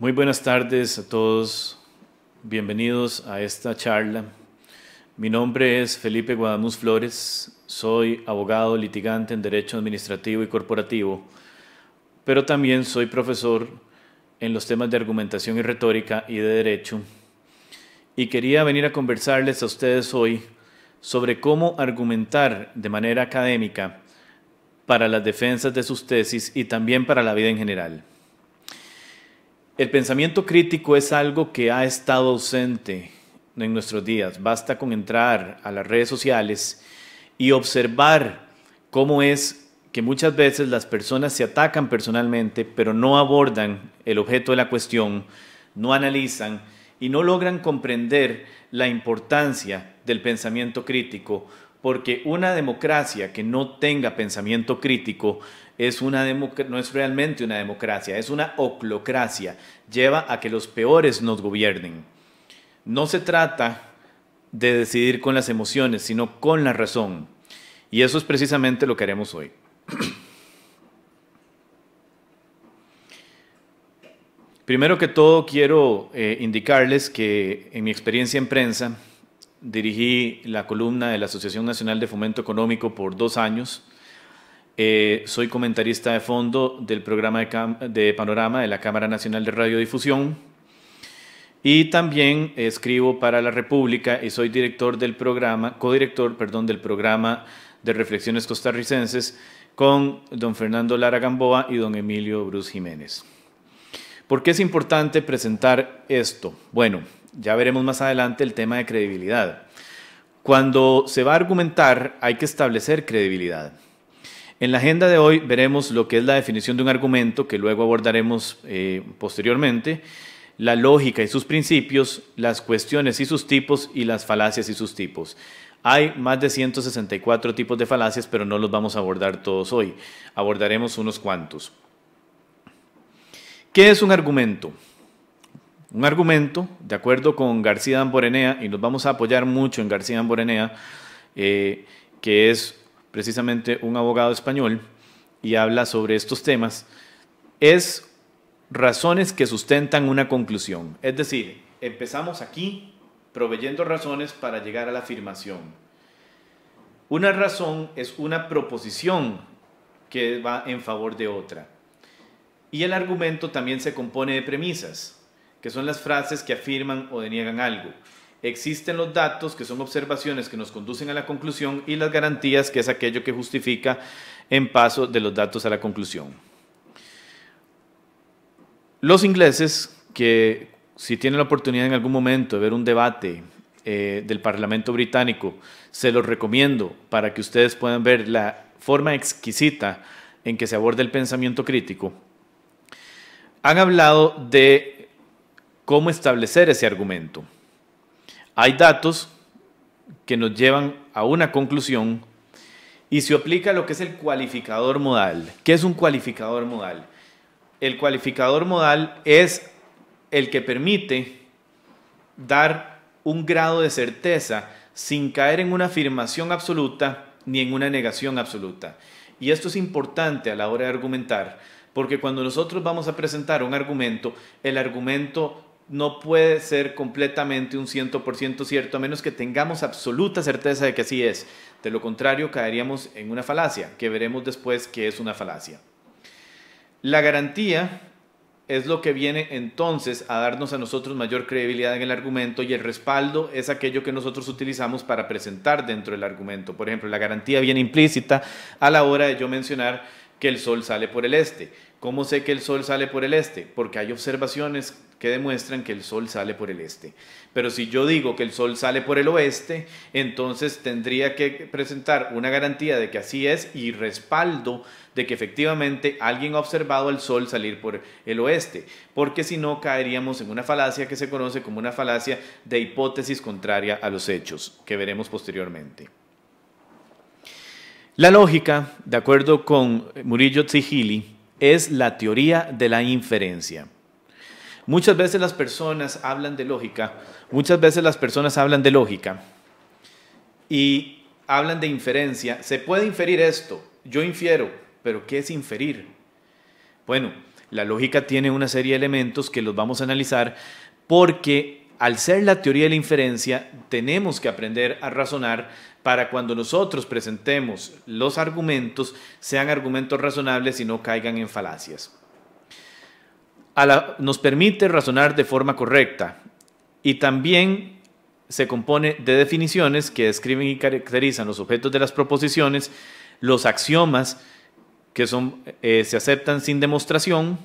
Muy buenas tardes a todos. Bienvenidos a esta charla. Mi nombre es Felipe Guadamuz Flores. Soy abogado litigante en Derecho Administrativo y Corporativo, pero también soy profesor en los temas de argumentación y retórica y de derecho. Y quería venir a conversarles a ustedes hoy sobre cómo argumentar de manera académica para las defensas de sus tesis y también para la vida en general. El pensamiento crítico es algo que ha estado ausente en nuestros días. Basta con entrar a las redes sociales y observar cómo es que muchas veces las personas se atacan personalmente, pero no abordan el objeto de la cuestión, no analizan y no logran comprender la importancia del pensamiento crítico, porque una democracia que no tenga pensamiento crítico una no es realmente una democracia, es una oclocracia, lleva a que los peores nos gobiernen. No se trata de decidir con las emociones, sino con la razón. Y eso es precisamente lo que haremos hoy. Primero que todo, quiero eh, indicarles que en mi experiencia en prensa dirigí la columna de la Asociación Nacional de Fomento Económico por dos años eh, soy comentarista de fondo del programa de, Panorama de la Cámara Nacional de Radiodifusión. Y también escribo para La República y soy director del programa, codirector, perdón, del programa de reflexiones costarricenses con don Fernando Lara Gamboa y don Emilio Bruce Jiménez. ¿Por qué es importante presentar esto? Bueno, ya veremos más adelante el tema de credibilidad. Cuando se va a argumentar hay que establecer credibilidad. En la agenda de hoy veremos lo que es la definición de un argumento, que luego abordaremos eh, posteriormente, la lógica y sus principios, las cuestiones y sus tipos y las falacias y sus tipos. Hay más de 164 tipos de falacias, pero no los vamos a abordar todos hoy. Abordaremos unos cuantos. ¿Qué es un argumento? Un argumento, de acuerdo con García Damborenea, y nos vamos a apoyar mucho en García Damborenea, eh, que es precisamente un abogado español, y habla sobre estos temas, es razones que sustentan una conclusión. Es decir, empezamos aquí proveyendo razones para llegar a la afirmación. Una razón es una proposición que va en favor de otra. Y el argumento también se compone de premisas, que son las frases que afirman o deniegan algo existen los datos, que son observaciones que nos conducen a la conclusión, y las garantías, que es aquello que justifica en paso de los datos a la conclusión. Los ingleses, que si tienen la oportunidad en algún momento de ver un debate eh, del Parlamento británico, se los recomiendo para que ustedes puedan ver la forma exquisita en que se aborda el pensamiento crítico, han hablado de cómo establecer ese argumento. Hay datos que nos llevan a una conclusión y se aplica lo que es el cualificador modal. ¿Qué es un cualificador modal? El cualificador modal es el que permite dar un grado de certeza sin caer en una afirmación absoluta ni en una negación absoluta. Y esto es importante a la hora de argumentar, porque cuando nosotros vamos a presentar un argumento, el argumento no puede ser completamente un 100% cierto, a menos que tengamos absoluta certeza de que así es. De lo contrario, caeríamos en una falacia, que veremos después que es una falacia. La garantía es lo que viene entonces a darnos a nosotros mayor credibilidad en el argumento y el respaldo es aquello que nosotros utilizamos para presentar dentro del argumento. Por ejemplo, la garantía viene implícita a la hora de yo mencionar que el sol sale por el este ¿Cómo sé que el sol sale por el este? Porque hay observaciones que demuestran que el sol sale por el este. Pero si yo digo que el sol sale por el oeste, entonces tendría que presentar una garantía de que así es y respaldo de que efectivamente alguien ha observado al sol salir por el oeste, porque si no caeríamos en una falacia que se conoce como una falacia de hipótesis contraria a los hechos, que veremos posteriormente. La lógica, de acuerdo con Murillo Tzigili, es la teoría de la inferencia. Muchas veces las personas hablan de lógica, muchas veces las personas hablan de lógica y hablan de inferencia. Se puede inferir esto, yo infiero, pero ¿qué es inferir? Bueno, la lógica tiene una serie de elementos que los vamos a analizar porque al ser la teoría de la inferencia, tenemos que aprender a razonar para cuando nosotros presentemos los argumentos, sean argumentos razonables y no caigan en falacias. nos permite razonar de forma correcta y también se compone de definiciones que describen y caracterizan los objetos de las proposiciones, los axiomas que son, eh, se aceptan sin demostración,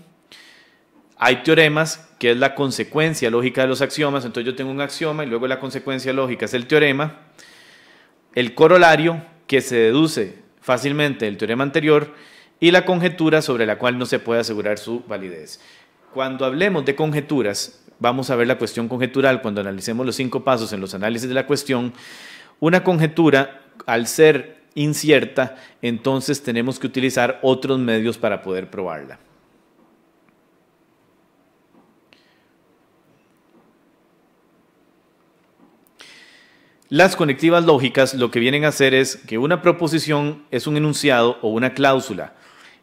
hay teoremas que es la consecuencia lógica de los axiomas, entonces yo tengo un axioma y luego la consecuencia lógica es el teorema, el corolario que se deduce fácilmente del teorema anterior y la conjetura sobre la cual no se puede asegurar su validez. Cuando hablemos de conjeturas, vamos a ver la cuestión conjetural cuando analicemos los cinco pasos en los análisis de la cuestión. Una conjetura, al ser incierta, entonces tenemos que utilizar otros medios para poder probarla. Las conectivas lógicas lo que vienen a hacer es que una proposición es un enunciado o una cláusula.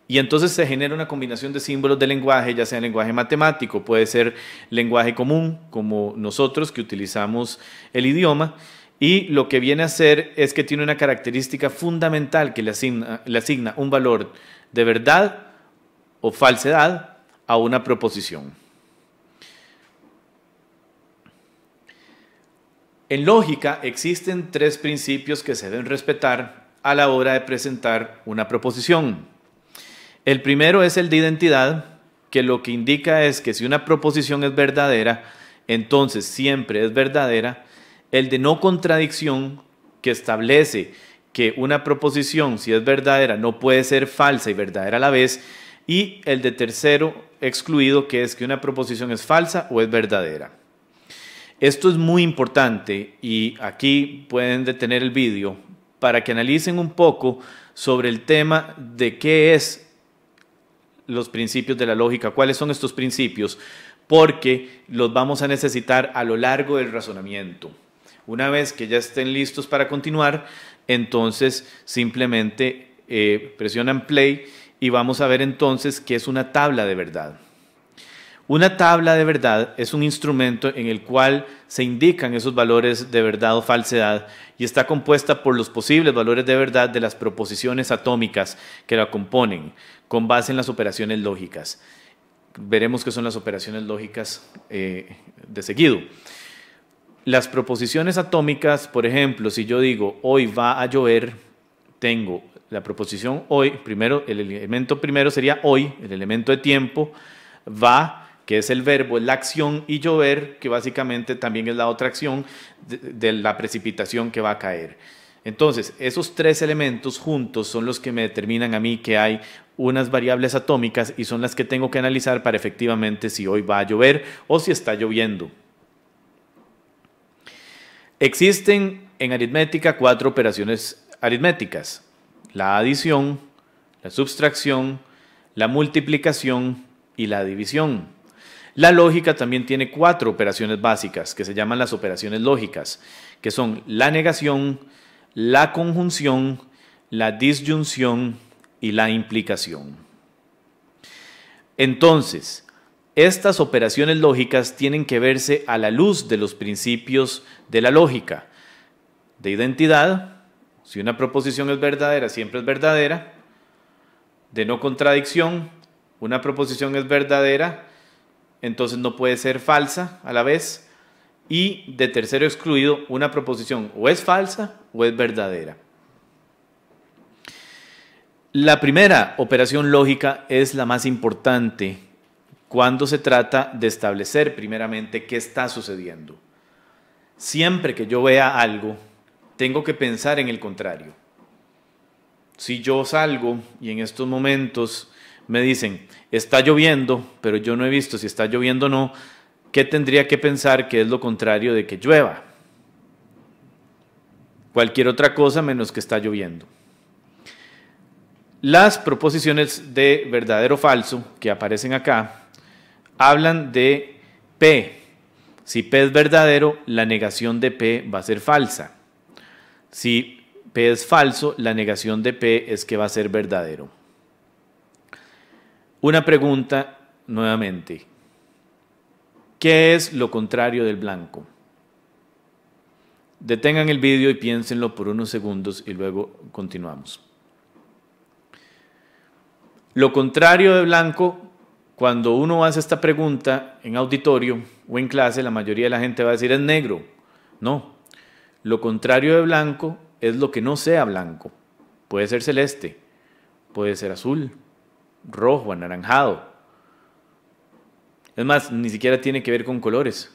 Y entonces se genera una combinación de símbolos de lenguaje, ya sea lenguaje matemático, puede ser lenguaje común, como nosotros que utilizamos el idioma, y lo que viene a hacer es que tiene una característica fundamental que le asigna un valor de verdad o falsedad a una proposición. En lógica existen tres principios que se deben respetar a la hora de presentar una proposición. El primero es el de identidad, que lo que indica es que si una proposición es verdadera, entonces siempre es verdadera. El de no contradicción, que establece que una proposición, si es verdadera, no puede ser falsa y verdadera a la vez. Y el de tercero, excluido, que es que una proposición es falsa o es verdadera. Esto es muy importante y aquí pueden detener el vídeo para que analicen un poco sobre el tema de qué es los principios de la lógica, cuáles son estos principios, porque los vamos a necesitar a lo largo del razonamiento. Una vez que ya estén listos para continuar, entonces simplemente eh, presionan play y vamos a ver entonces qué es una tabla de verdad. Una tabla de verdad es un instrumento en el cual se indican esos valores de verdad o falsedad y está compuesta por los posibles valores de verdad de las proposiciones atómicas que la componen con base en las operaciones lógicas. Veremos qué son las operaciones lógicas eh, de seguido. Las proposiciones atómicas, por ejemplo, si yo digo hoy va a llover, tengo la proposición hoy, primero el elemento primero sería hoy, el elemento de tiempo, va que es el verbo, es la acción, y llover, que básicamente también es la otra acción de, de la precipitación que va a caer. Entonces, esos tres elementos juntos son los que me determinan a mí que hay unas variables atómicas y son las que tengo que analizar para efectivamente si hoy va a llover o si está lloviendo. Existen en aritmética cuatro operaciones aritméticas. La adición, la subtracción, la multiplicación y la división. La lógica también tiene cuatro operaciones básicas, que se llaman las operaciones lógicas, que son la negación, la conjunción, la disyunción y la implicación. Entonces, estas operaciones lógicas tienen que verse a la luz de los principios de la lógica, de identidad, si una proposición es verdadera, siempre es verdadera, de no contradicción, una proposición es verdadera, entonces no puede ser falsa a la vez. Y de tercero excluido, una proposición o es falsa o es verdadera. La primera operación lógica es la más importante cuando se trata de establecer primeramente qué está sucediendo. Siempre que yo vea algo, tengo que pensar en el contrario. Si yo salgo y en estos momentos me dicen, está lloviendo, pero yo no he visto si está lloviendo o no, ¿qué tendría que pensar que es lo contrario de que llueva? Cualquier otra cosa menos que está lloviendo. Las proposiciones de verdadero o falso que aparecen acá hablan de P. Si P es verdadero, la negación de P va a ser falsa. Si P es falso, la negación de P es que va a ser verdadero. Una pregunta nuevamente. ¿Qué es lo contrario del blanco? Detengan el vídeo y piénsenlo por unos segundos y luego continuamos. Lo contrario de blanco, cuando uno hace esta pregunta en auditorio o en clase, la mayoría de la gente va a decir es negro. No, lo contrario de blanco es lo que no sea blanco. Puede ser celeste, puede ser azul, rojo, anaranjado. Es más, ni siquiera tiene que ver con colores.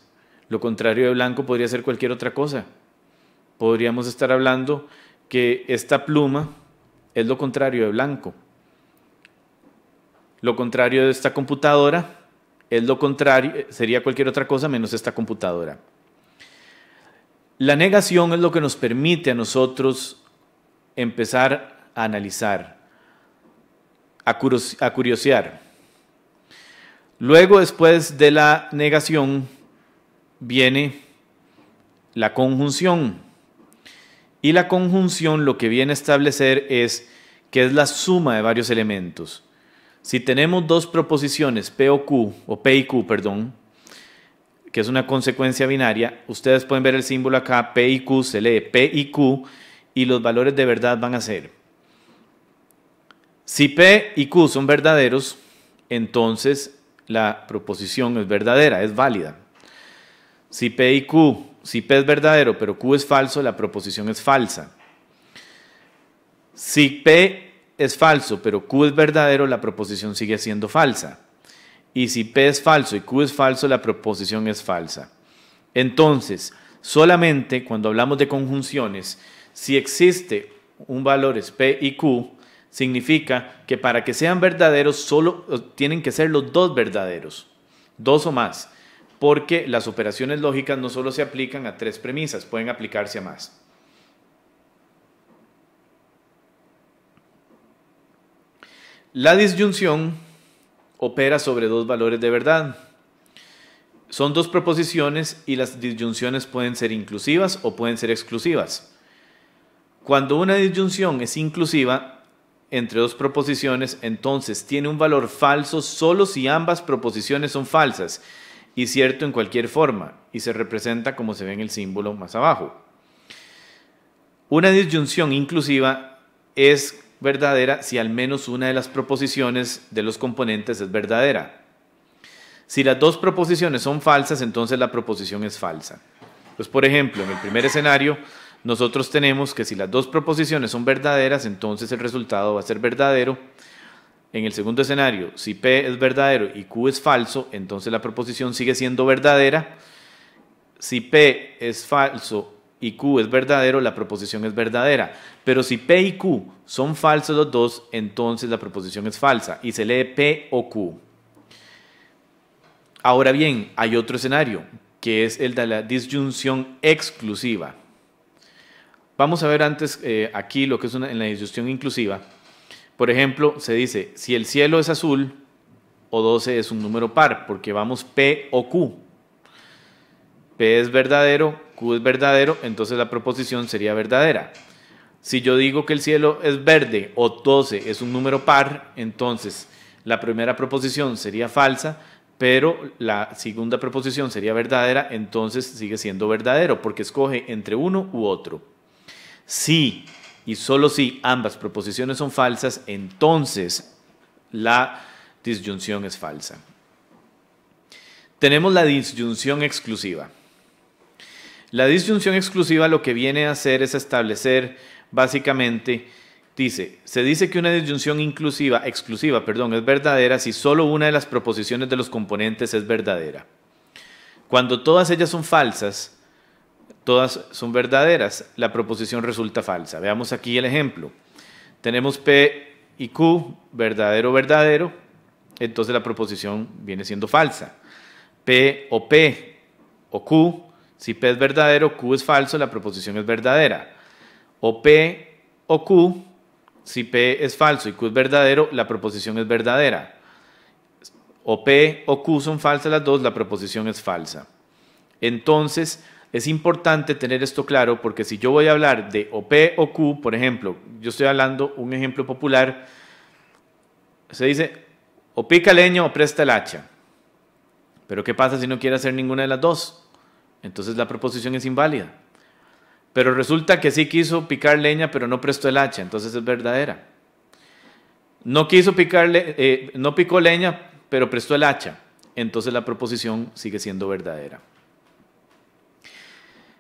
Lo contrario de blanco podría ser cualquier otra cosa. Podríamos estar hablando que esta pluma es lo contrario de blanco. Lo contrario de esta computadora lo contrario, sería cualquier otra cosa menos esta computadora. La negación es lo que nos permite a nosotros empezar a analizar, a curiosear. Luego, después de la negación, viene la conjunción. Y la conjunción lo que viene a establecer es que es la suma de varios elementos. Si tenemos dos proposiciones, P o Q, o P y Q, perdón, que es una consecuencia binaria, ustedes pueden ver el símbolo acá, P y Q, se lee P y Q, y los valores de verdad van a ser si P y Q son verdaderos, entonces la proposición es verdadera, es válida. Si P y Q, si P es verdadero pero Q es falso, la proposición es falsa. Si P es falso pero Q es verdadero, la proposición sigue siendo falsa. Y si P es falso y Q es falso, la proposición es falsa. Entonces, solamente cuando hablamos de conjunciones, si existe un valor es P y Q, significa que para que sean verdaderos solo eh, tienen que ser los dos verdaderos, dos o más, porque las operaciones lógicas no solo se aplican a tres premisas, pueden aplicarse a más. La disyunción opera sobre dos valores de verdad. Son dos proposiciones y las disyunciones pueden ser inclusivas o pueden ser exclusivas. Cuando una disyunción es inclusiva, entre dos proposiciones, entonces tiene un valor falso solo si ambas proposiciones son falsas y cierto en cualquier forma, y se representa como se ve en el símbolo más abajo. Una disyunción inclusiva es verdadera si al menos una de las proposiciones de los componentes es verdadera. Si las dos proposiciones son falsas, entonces la proposición es falsa. Pues por ejemplo, en el primer escenario, nosotros tenemos que si las dos proposiciones son verdaderas, entonces el resultado va a ser verdadero. En el segundo escenario, si P es verdadero y Q es falso, entonces la proposición sigue siendo verdadera. Si P es falso y Q es verdadero, la proposición es verdadera. Pero si P y Q son falsos los dos, entonces la proposición es falsa y se lee P o Q. Ahora bien, hay otro escenario, que es el de la disyunción exclusiva. Vamos a ver antes eh, aquí lo que es en la discusión inclusiva. Por ejemplo, se dice, si el cielo es azul, o 12 es un número par, porque vamos P o Q. P es verdadero, Q es verdadero, entonces la proposición sería verdadera. Si yo digo que el cielo es verde o 12 es un número par, entonces la primera proposición sería falsa, pero la segunda proposición sería verdadera, entonces sigue siendo verdadero, porque escoge entre uno u otro. Si y solo si ambas proposiciones son falsas, entonces la disyunción es falsa. Tenemos la disyunción exclusiva. La disyunción exclusiva lo que viene a hacer es establecer básicamente Dice, se dice que una disyunción inclusiva, exclusiva, perdón, es verdadera si solo una de las proposiciones de los componentes es verdadera. Cuando todas ellas son falsas, todas son verdaderas. La proposición resulta falsa. Veamos aquí el ejemplo. Tenemos P y Q, verdadero, verdadero, entonces la proposición viene siendo falsa. P o P o Q, si P es verdadero, Q es falso, la proposición es verdadera. O P o Q, si P es falso y Q es verdadero, la proposición es verdadera. O P o Q son falsas las dos, la proposición es falsa. Entonces, es importante tener esto claro porque si yo voy a hablar de OP o Q, por ejemplo, yo estoy hablando un ejemplo popular, se dice o pica leña o presta el hacha. Pero ¿qué pasa si no quiere hacer ninguna de las dos? Entonces la proposición es inválida. Pero resulta que sí quiso picar leña, pero no prestó el hacha, entonces es verdadera. No quiso eh, no picó leña, pero prestó el hacha, entonces la proposición sigue siendo verdadera.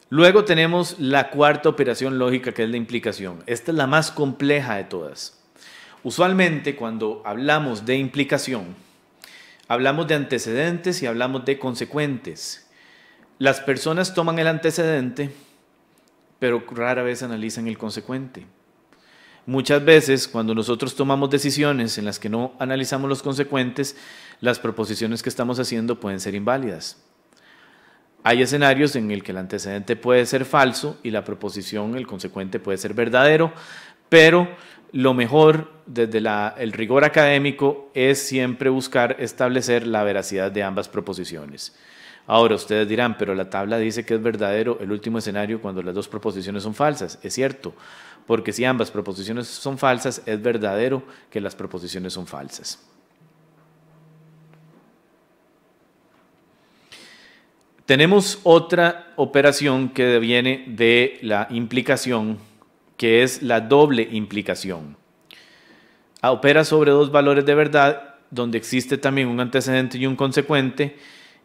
Luego tenemos la cuarta operación lógica, que es la implicación. Esta es la más compleja de todas. Usualmente cuando hablamos de implicación, hablamos de antecedentes y hablamos de consecuentes. Las personas toman el antecedente, pero rara vez analizan el consecuente. Muchas veces cuando nosotros tomamos decisiones en las que no analizamos los consecuentes, las proposiciones que estamos haciendo pueden ser inválidas. Hay escenarios en el que el antecedente puede ser falso y la proposición, el consecuente, puede ser verdadero, pero lo mejor desde el rigor académico es siempre buscar establecer la veracidad de ambas proposiciones. Ahora ustedes dirán, pero la tabla dice que es verdadero el último escenario cuando las dos proposiciones son falsas. Es cierto, porque si ambas proposiciones son falsas, es verdadero que las proposiciones son falsas. Tenemos otra operación que viene de la implicación, que es la doble implicación. Ah, opera sobre dos valores de verdad, donde existe también un antecedente y un consecuente,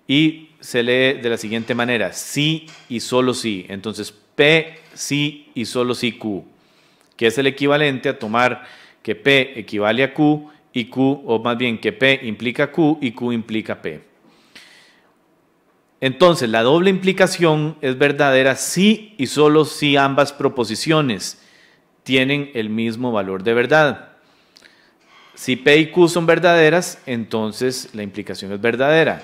y se lee de la siguiente manera, sí y solo sí. Entonces, P, sí y solo si Q, que es el equivalente a tomar que P equivale a Q y Q, o más bien que P implica Q y Q implica P. Entonces, la doble implicación es verdadera si y solo si ambas proposiciones tienen el mismo valor de verdad. Si P y Q son verdaderas, entonces la implicación es verdadera.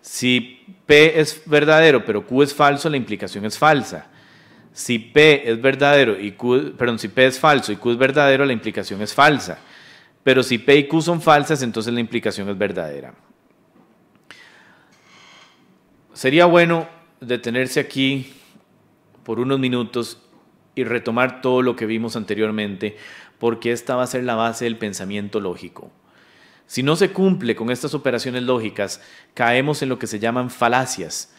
Si P es verdadero pero Q es falso, la implicación es falsa. Si P es verdadero y Q, si P es falso y Q es verdadero, la implicación es falsa. Pero si P y Q son falsas, entonces la implicación es verdadera sería bueno detenerse aquí por unos minutos y retomar todo lo que vimos anteriormente, porque esta va a ser la base del pensamiento lógico. Si no se cumple con estas operaciones lógicas, caemos en lo que se llaman falacias,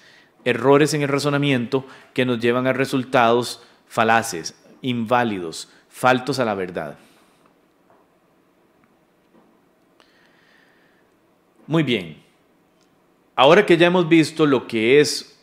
errores en el razonamiento que nos llevan a resultados falaces, inválidos, faltos a la verdad. Muy bien, Ahora que ya hemos visto lo que es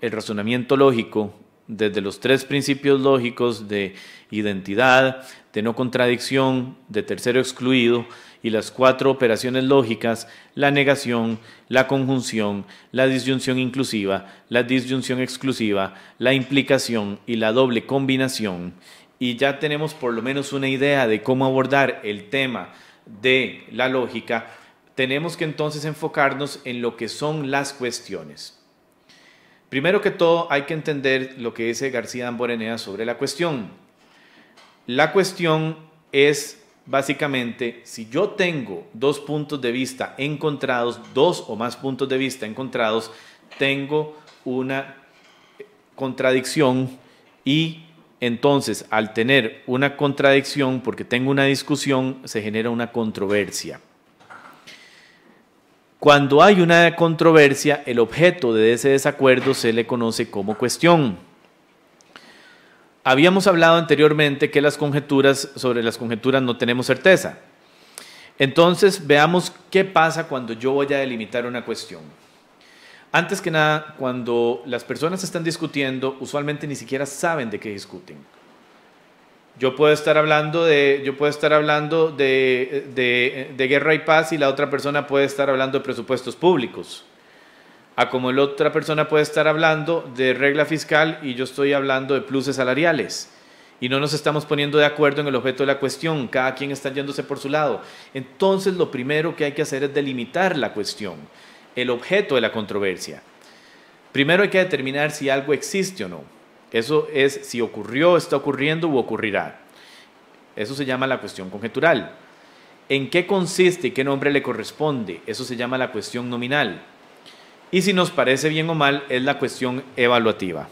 el razonamiento lógico, desde los tres principios lógicos de identidad, de no contradicción, de tercero excluido, y las cuatro operaciones lógicas, la negación, la conjunción, la disyunción inclusiva, la disyunción exclusiva, la implicación y la doble combinación. Y ya tenemos por lo menos una idea de cómo abordar el tema de la lógica tenemos que entonces enfocarnos en lo que son las cuestiones. Primero que todo, hay que entender lo que dice García Damborenea sobre la cuestión. La cuestión es básicamente si yo tengo dos puntos de vista encontrados, dos o más puntos de vista encontrados, tengo una contradicción y entonces al tener una contradicción, porque tengo una discusión, se genera una controversia. Cuando hay una controversia, el objeto de ese desacuerdo se le conoce como cuestión. Habíamos hablado anteriormente que las conjeturas, sobre las conjeturas no tenemos certeza. Entonces, veamos qué pasa cuando yo voy a delimitar una cuestión. Antes que nada, cuando las personas están discutiendo, usualmente ni siquiera saben de qué discuten yo puedo estar hablando de, guerra y paz y la otra persona puede estar hablando de presupuestos públicos. A como la otra persona puede estar hablando de regla fiscal y yo estoy hablando de pluses salariales. Y no nos estamos poniendo de acuerdo en el objeto de la cuestión. Cada quien está yéndose por su lado. Entonces lo primero que hay que hacer es delimitar la cuestión, el objeto de la controversia. Primero hay que determinar si algo existe o no. Eso es si ocurrió, está ocurriendo o ocurrirá. Eso se llama la cuestión conjetural. ¿En qué consiste y qué nombre le corresponde? Eso se llama la cuestión nominal. Y si nos parece bien o mal, es la cuestión evaluativa.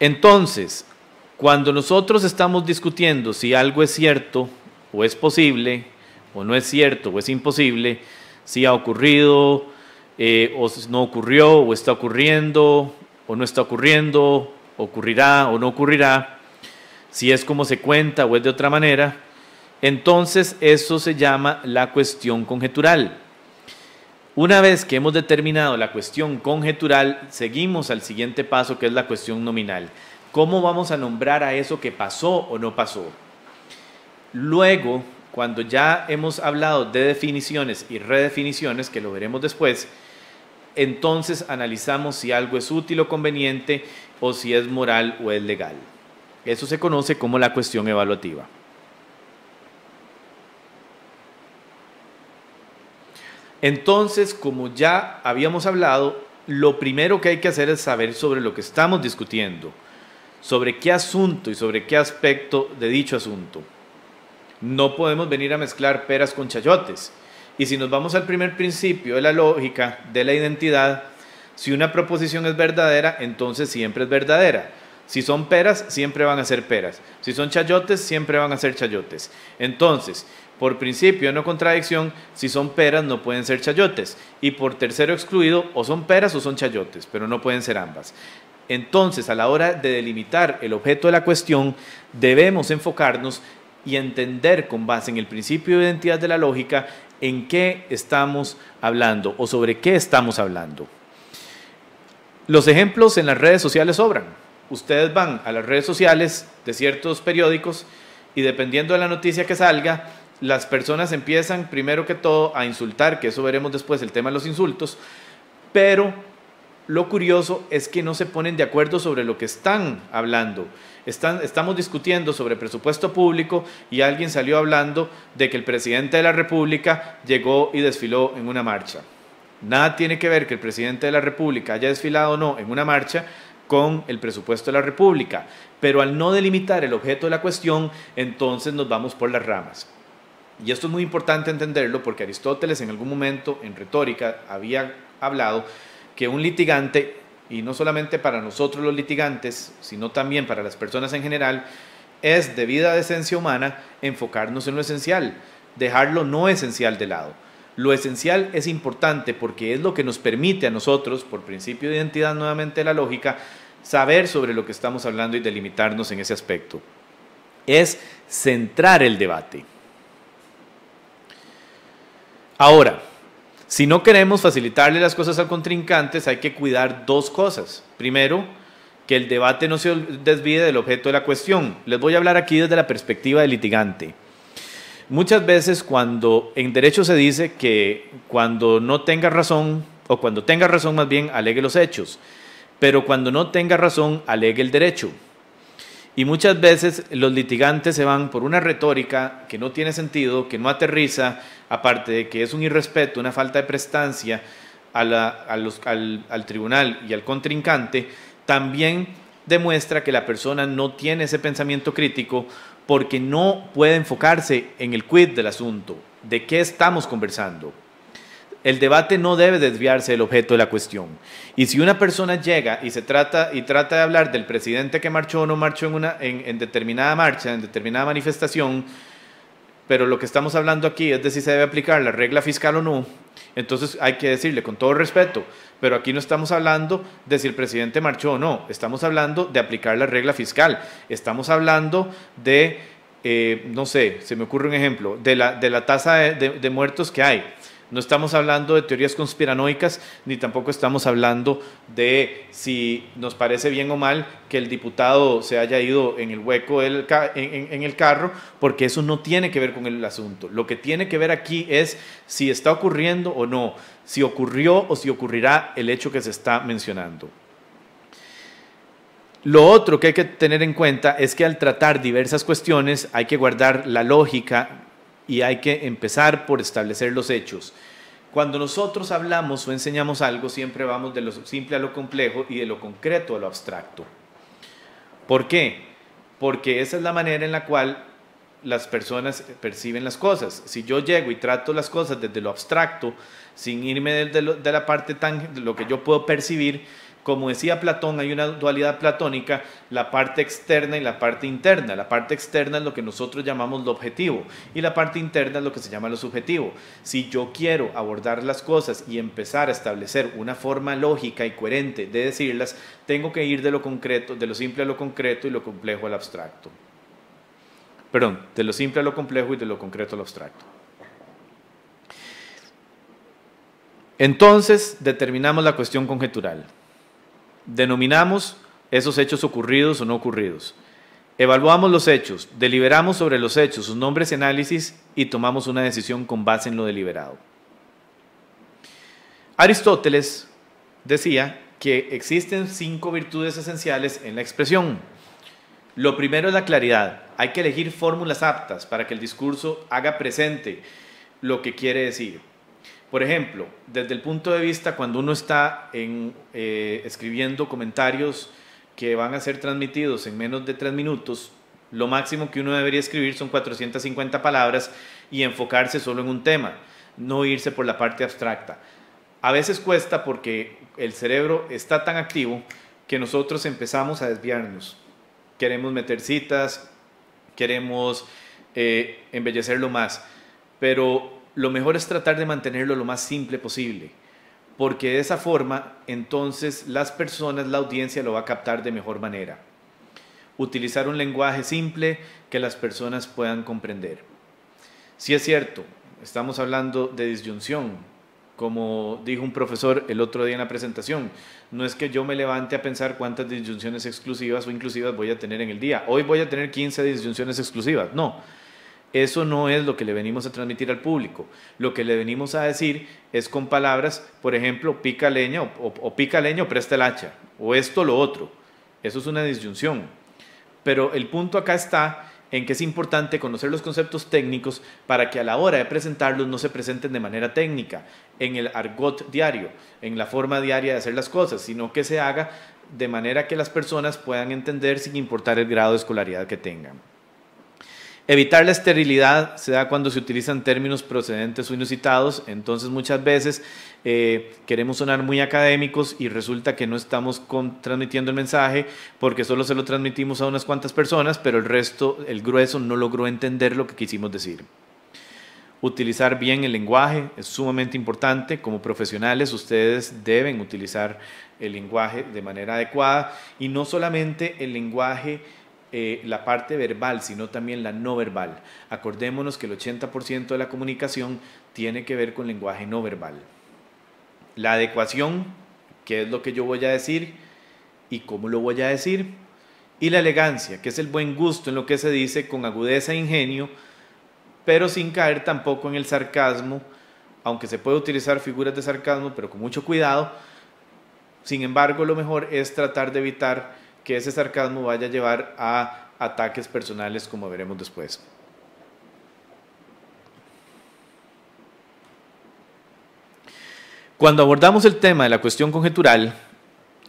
Entonces, cuando nosotros estamos discutiendo si algo es cierto o es posible, o no es cierto o es imposible, si ha ocurrido eh, o no ocurrió o está ocurriendo, o no está ocurriendo, ocurrirá o no ocurrirá, si es como se cuenta o es de otra manera, entonces eso se llama la cuestión conjetural. Una vez que hemos determinado la cuestión conjetural, seguimos al siguiente paso que es la cuestión nominal. ¿Cómo vamos a nombrar a eso que pasó o no pasó? Luego, cuando ya hemos hablado de definiciones y redefiniciones, que lo veremos después, entonces analizamos si algo es útil o conveniente o si es moral o es legal. Eso se conoce como la cuestión evaluativa. Entonces, como ya habíamos hablado, lo primero que hay que hacer es saber sobre lo que estamos discutiendo, sobre qué asunto y sobre qué aspecto de dicho asunto. No podemos venir a mezclar peras con chayotes y si nos vamos al primer principio de la lógica de la identidad, si una proposición es verdadera, entonces siempre es verdadera. Si son peras, siempre van a ser peras. Si son chayotes, siempre van a ser chayotes. Entonces, por principio no contradicción, si son peras, no pueden ser chayotes. Y por tercero excluido, o son peras o son chayotes, pero no pueden ser ambas. Entonces, a la hora de delimitar el objeto de la cuestión, debemos enfocarnos y entender con base en el principio de identidad de la lógica en qué estamos hablando o sobre qué estamos hablando. Los ejemplos en las redes sociales sobran. Ustedes van a las redes sociales de ciertos periódicos y dependiendo de la noticia que salga, las personas empiezan primero que todo a insultar, que eso veremos después el tema de los insultos, pero lo curioso es que no se ponen de acuerdo sobre lo que están hablando estamos discutiendo sobre presupuesto público y alguien salió hablando de que el presidente de la República llegó y desfiló en una marcha. Nada tiene que ver que el presidente de la República haya desfilado o no en una marcha con el presupuesto de la República. Pero al no delimitar el objeto de la cuestión, entonces nos vamos por las ramas. Y esto es muy importante entenderlo porque Aristóteles en algún momento en retórica había hablado que un litigante y no solamente para nosotros los litigantes, sino también para las personas en general, es de vida de esencia humana enfocarnos en lo esencial, dejar lo no esencial de lado. Lo esencial es importante porque es lo que nos permite a nosotros, por principio de identidad nuevamente la lógica, saber sobre lo que estamos hablando y delimitarnos en ese aspecto. Es centrar el debate. Ahora, si no queremos facilitarle las cosas al contrincante, hay que cuidar dos cosas. Primero, que el debate no se desvíe del objeto de la cuestión. Les voy a hablar aquí desde la perspectiva del litigante. Muchas veces cuando en derecho se dice que cuando no tenga razón, o cuando tenga razón más bien, alegue los hechos, pero cuando no tenga razón, alegue el derecho. Y muchas veces los litigantes se van por una retórica que no tiene sentido, que no aterriza, aparte de que es un irrespeto, una falta de prestancia al, al tribunal y al contrincante, también demuestra que la persona no tiene ese pensamiento crítico porque no puede enfocarse en el quid del asunto, de qué estamos conversando, el debate no debe desviarse del objeto de la cuestión. Y si una persona llega y se trata y trata de hablar del presidente que marchó o no marchó en una en, determinada marcha, en determinada manifestación, pero lo que estamos hablando aquí es de si se debe aplicar la regla fiscal o no. Entonces hay que decirle con todo respeto, pero aquí no estamos hablando de si el presidente marchó o no, estamos hablando de aplicar la regla fiscal, estamos hablando de, eh, no sé, se me ocurre un ejemplo, de la, de la tasa de muertos que hay. No estamos hablando de teorías conspiranoicas, ni tampoco estamos hablando de si nos parece bien o mal que el diputado se haya ido en el hueco en, en, el carro, porque eso no tiene que ver con el asunto. Lo que tiene que ver aquí es si está ocurriendo o no, si ocurrió o si ocurrirá el hecho que se está mencionando. Lo otro que hay que tener en cuenta es que al tratar diversas cuestiones hay que guardar la lógica y hay que empezar por establecer los hechos. Cuando nosotros hablamos o enseñamos algo, siempre vamos de lo simple a lo complejo y de lo concreto a lo abstracto. ¿Por qué? Porque esa es la manera en la cual las personas perciben las cosas. Si yo llego y trato las cosas desde lo abstracto, sin irme de, de la parte tan, de lo que yo puedo percibir, como decía Platón, hay una dualidad platónica, la parte externa y la parte interna. La parte externa es lo que nosotros llamamos lo objetivo y la parte interna es lo que se llama lo subjetivo. Si yo quiero abordar las cosas y empezar a establecer una forma lógica y coherente de decirlas, tengo que ir de lo concreto, de lo simple a lo concreto y lo complejo al abstracto. Perdón, de lo simple a lo complejo y de lo concreto al abstracto. Entonces determinamos la cuestión conjetural. Denominamos esos hechos ocurridos o no ocurridos. Evaluamos los hechos, deliberamos sobre los hechos, sus nombres y análisis y tomamos una decisión con base en lo deliberado. Aristóteles decía que existen cinco virtudes esenciales en la expresión. Lo primero es la claridad. Hay que elegir fórmulas aptas para que el discurso haga presente lo que quiere decir. Por ejemplo, desde el punto de vista cuando uno está eh, escribiendo comentarios que van a ser transmitidos en menos de tres minutos, lo máximo que uno debería escribir son 450 palabras y enfocarse solo en un tema, no irse por la parte abstracta. A veces cuesta porque el cerebro está tan activo que nosotros empezamos a desviarnos. Queremos meter citas, queremos eh, embellecerlo más, pero lo mejor es tratar de mantenerlo lo más simple posible, porque de esa forma entonces las personas, la audiencia lo va a captar de mejor manera. Utilizar un lenguaje simple que las personas puedan comprender. Si es cierto, estamos hablando de disyunción, como dijo un profesor el otro día en la presentación, no es que yo me levante a pensar cuántas disyunciones exclusivas o inclusivas voy a tener en el día. Hoy voy a tener 15 disyunciones exclusivas. No, eso no es lo que le venimos a transmitir al público. Lo que le venimos a decir es con palabras, por ejemplo, pica leña o, pica leño presta el hacha, o esto o lo otro. Eso es una disyunción. Pero el punto acá está en que es importante conocer los conceptos técnicos para que a la hora de presentarlos no se presenten de manera técnica, en el argot diario, en la forma diaria de hacer las cosas, sino que se haga de manera que las personas puedan entender sin importar el grado de escolaridad que tengan. Evitar la esterilidad se da cuando se utilizan términos procedentes o inusitados, entonces muchas veces eh, queremos sonar muy académicos y resulta que no estamos transmitiendo el mensaje porque solo se lo transmitimos a unas cuantas personas, pero el resto, el grueso, no logró entender lo que quisimos decir. Utilizar bien el lenguaje es sumamente importante. Como profesionales ustedes deben utilizar el lenguaje de manera adecuada y no solamente el lenguaje eh, la parte verbal, sino también la no verbal. Acordémonos que el 80% de la comunicación tiene que ver con lenguaje no verbal. La adecuación, qué es lo que yo voy a decir y cómo lo voy a decir. Y la elegancia, que es el buen gusto en lo que se dice con agudeza e ingenio, pero sin caer tampoco en el sarcasmo, aunque se puede utilizar figuras de sarcasmo, pero con mucho cuidado. Sin embargo, lo mejor es tratar de evitar que ese sarcasmo vaya a llevar a ataques personales como veremos después. Cuando abordamos el tema de la cuestión conjetural,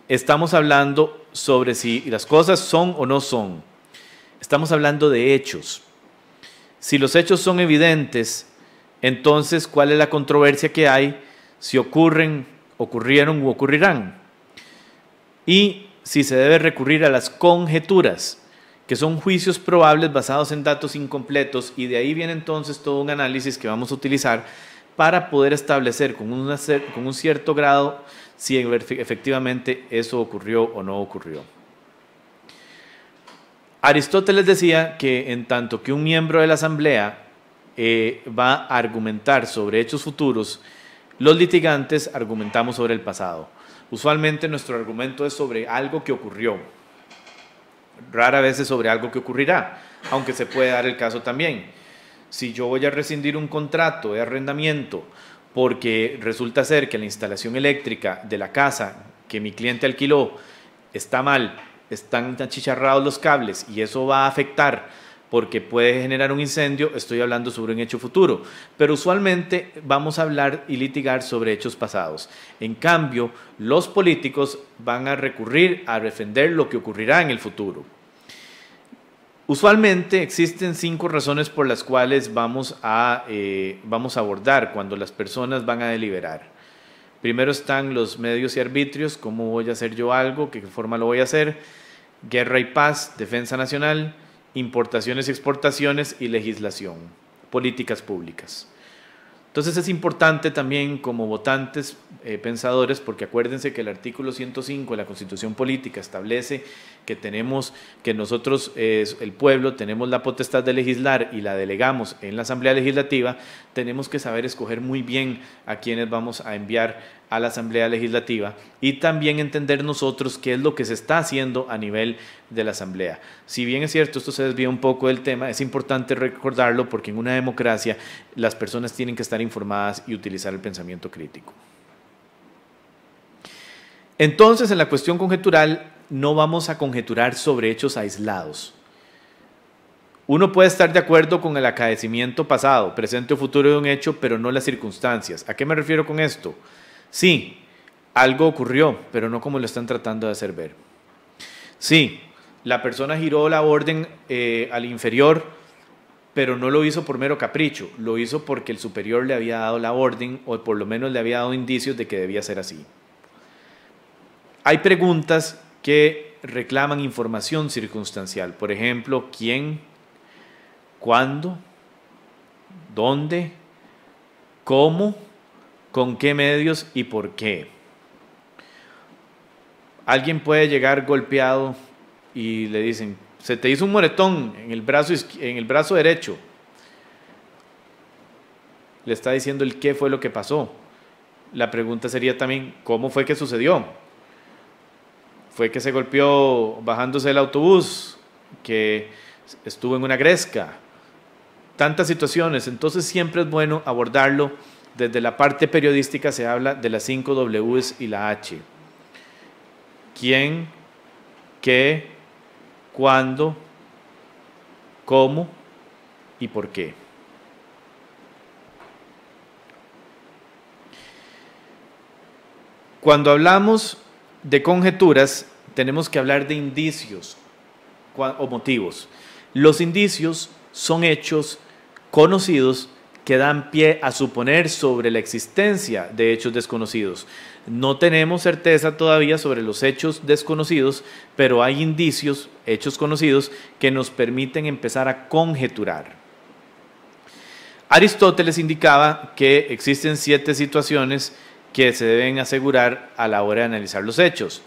estamos hablando sobre si las cosas son o no son. Estamos hablando de hechos. Si los hechos son evidentes, entonces, ¿cuál es la controversia que hay si ocurren, ocurrieron u ocurrirán? Y si se debe recurrir a las conjeturas, que son juicios probables basados en datos incompletos, y de ahí viene entonces todo un análisis que vamos a utilizar para poder establecer con, un cierto grado si efectivamente eso ocurrió o no ocurrió. Aristóteles decía que en tanto que un miembro de la Asamblea eh, va a argumentar sobre hechos futuros, los litigantes argumentamos sobre el pasado. Usualmente nuestro argumento es sobre algo que ocurrió, rara vez es sobre algo que ocurrirá, aunque se puede dar el caso también. Si yo voy a rescindir un contrato de arrendamiento porque resulta ser que la instalación eléctrica de la casa que mi cliente alquiló está mal, están achicharrados los cables y eso va a afectar porque puede generar un incendio, estoy hablando sobre un hecho futuro, pero usualmente vamos a hablar y litigar sobre hechos pasados. En cambio, los políticos van a recurrir a defender lo que ocurrirá en el futuro. Usualmente existen cinco razones por las cuales vamos a, eh, vamos a abordar cuando las personas van a deliberar. Primero están los medios y arbitrios, cómo voy a hacer yo algo, qué forma lo voy a hacer, guerra y paz, defensa nacional, importaciones y exportaciones y legislación, políticas públicas. Entonces es importante también como votantes eh, pensadores, porque acuérdense que el artículo 105 de la Constitución Política establece que tenemos, que nosotros, eh, el pueblo, tenemos la potestad de legislar y la delegamos en la Asamblea Legislativa, tenemos que saber escoger muy bien a quienes vamos a enviar a la Asamblea Legislativa y también entender nosotros qué es lo que se está haciendo a nivel de la Asamblea. Si bien es cierto, esto se desvía un poco del tema, es importante recordarlo porque en una democracia las personas tienen que estar informadas y utilizar el pensamiento crítico. Entonces, en la cuestión conjetural, no vamos a conjeturar sobre hechos aislados. Uno puede estar de acuerdo con el acaecimiento pasado, presente o futuro de un hecho, pero no las circunstancias. ¿A qué me refiero con esto? Sí, algo ocurrió, pero no como lo están tratando de hacer ver. Sí, la persona giró la orden eh, al inferior, pero no lo hizo por mero capricho, lo hizo porque el superior le había dado la orden o por lo menos le había dado indicios de que debía ser así. Hay preguntas que reclaman información circunstancial. Por ejemplo, quién, cuándo, dónde, cómo, con qué medios y por qué. Alguien puede llegar golpeado y le dicen, se te hizo un moretón en el brazo, en el brazo derecho. Le está diciendo el qué fue lo que pasó. La pregunta sería también, ¿cómo fue que sucedió? fue que se golpeó bajándose del autobús, que estuvo en una gresca, tantas situaciones. Entonces siempre es bueno abordarlo. Desde la parte periodística se habla de las 5 Ws y la H. ¿Quién? ¿Qué? ¿Cuándo? ¿Cómo? ¿Y por qué? Cuando hablamos de conjeturas, tenemos que hablar de indicios o motivos. Los indicios son hechos conocidos que dan pie a suponer sobre la existencia de hechos desconocidos. No tenemos certeza todavía sobre los hechos desconocidos, pero hay indicios, hechos conocidos, que nos permiten empezar a conjeturar. Aristóteles indicaba que existen siete situaciones que se deben asegurar a la hora de analizar los hechos.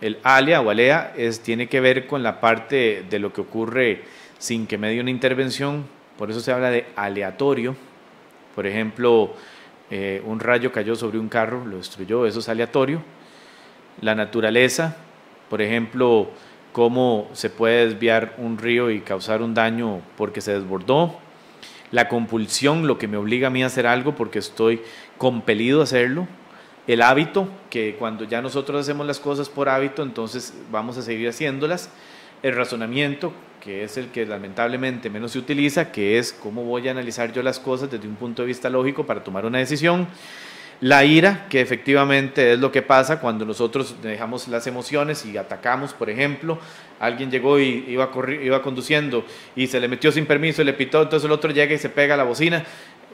El alia o alea es, tiene que ver con la parte de lo que ocurre sin que me dé una intervención, por eso se habla de aleatorio. Por ejemplo, eh, un rayo cayó sobre un carro, lo destruyó, eso es aleatorio. La naturaleza, por ejemplo, cómo se puede desviar un río y causar un daño porque se desbordó. La compulsión, lo que me obliga a mí a hacer algo porque estoy compelido a hacerlo, el hábito, que cuando ya nosotros hacemos las cosas por hábito, entonces vamos a seguir haciéndolas, el razonamiento, que es el que lamentablemente menos se utiliza, que es cómo voy a analizar yo las cosas desde un punto de vista lógico para tomar una decisión, la ira, que efectivamente es lo que pasa cuando nosotros dejamos las emociones y atacamos, por ejemplo, alguien llegó y iba, iba conduciendo y se le metió sin permiso y le pitó, entonces el otro llega y se pega a la bocina,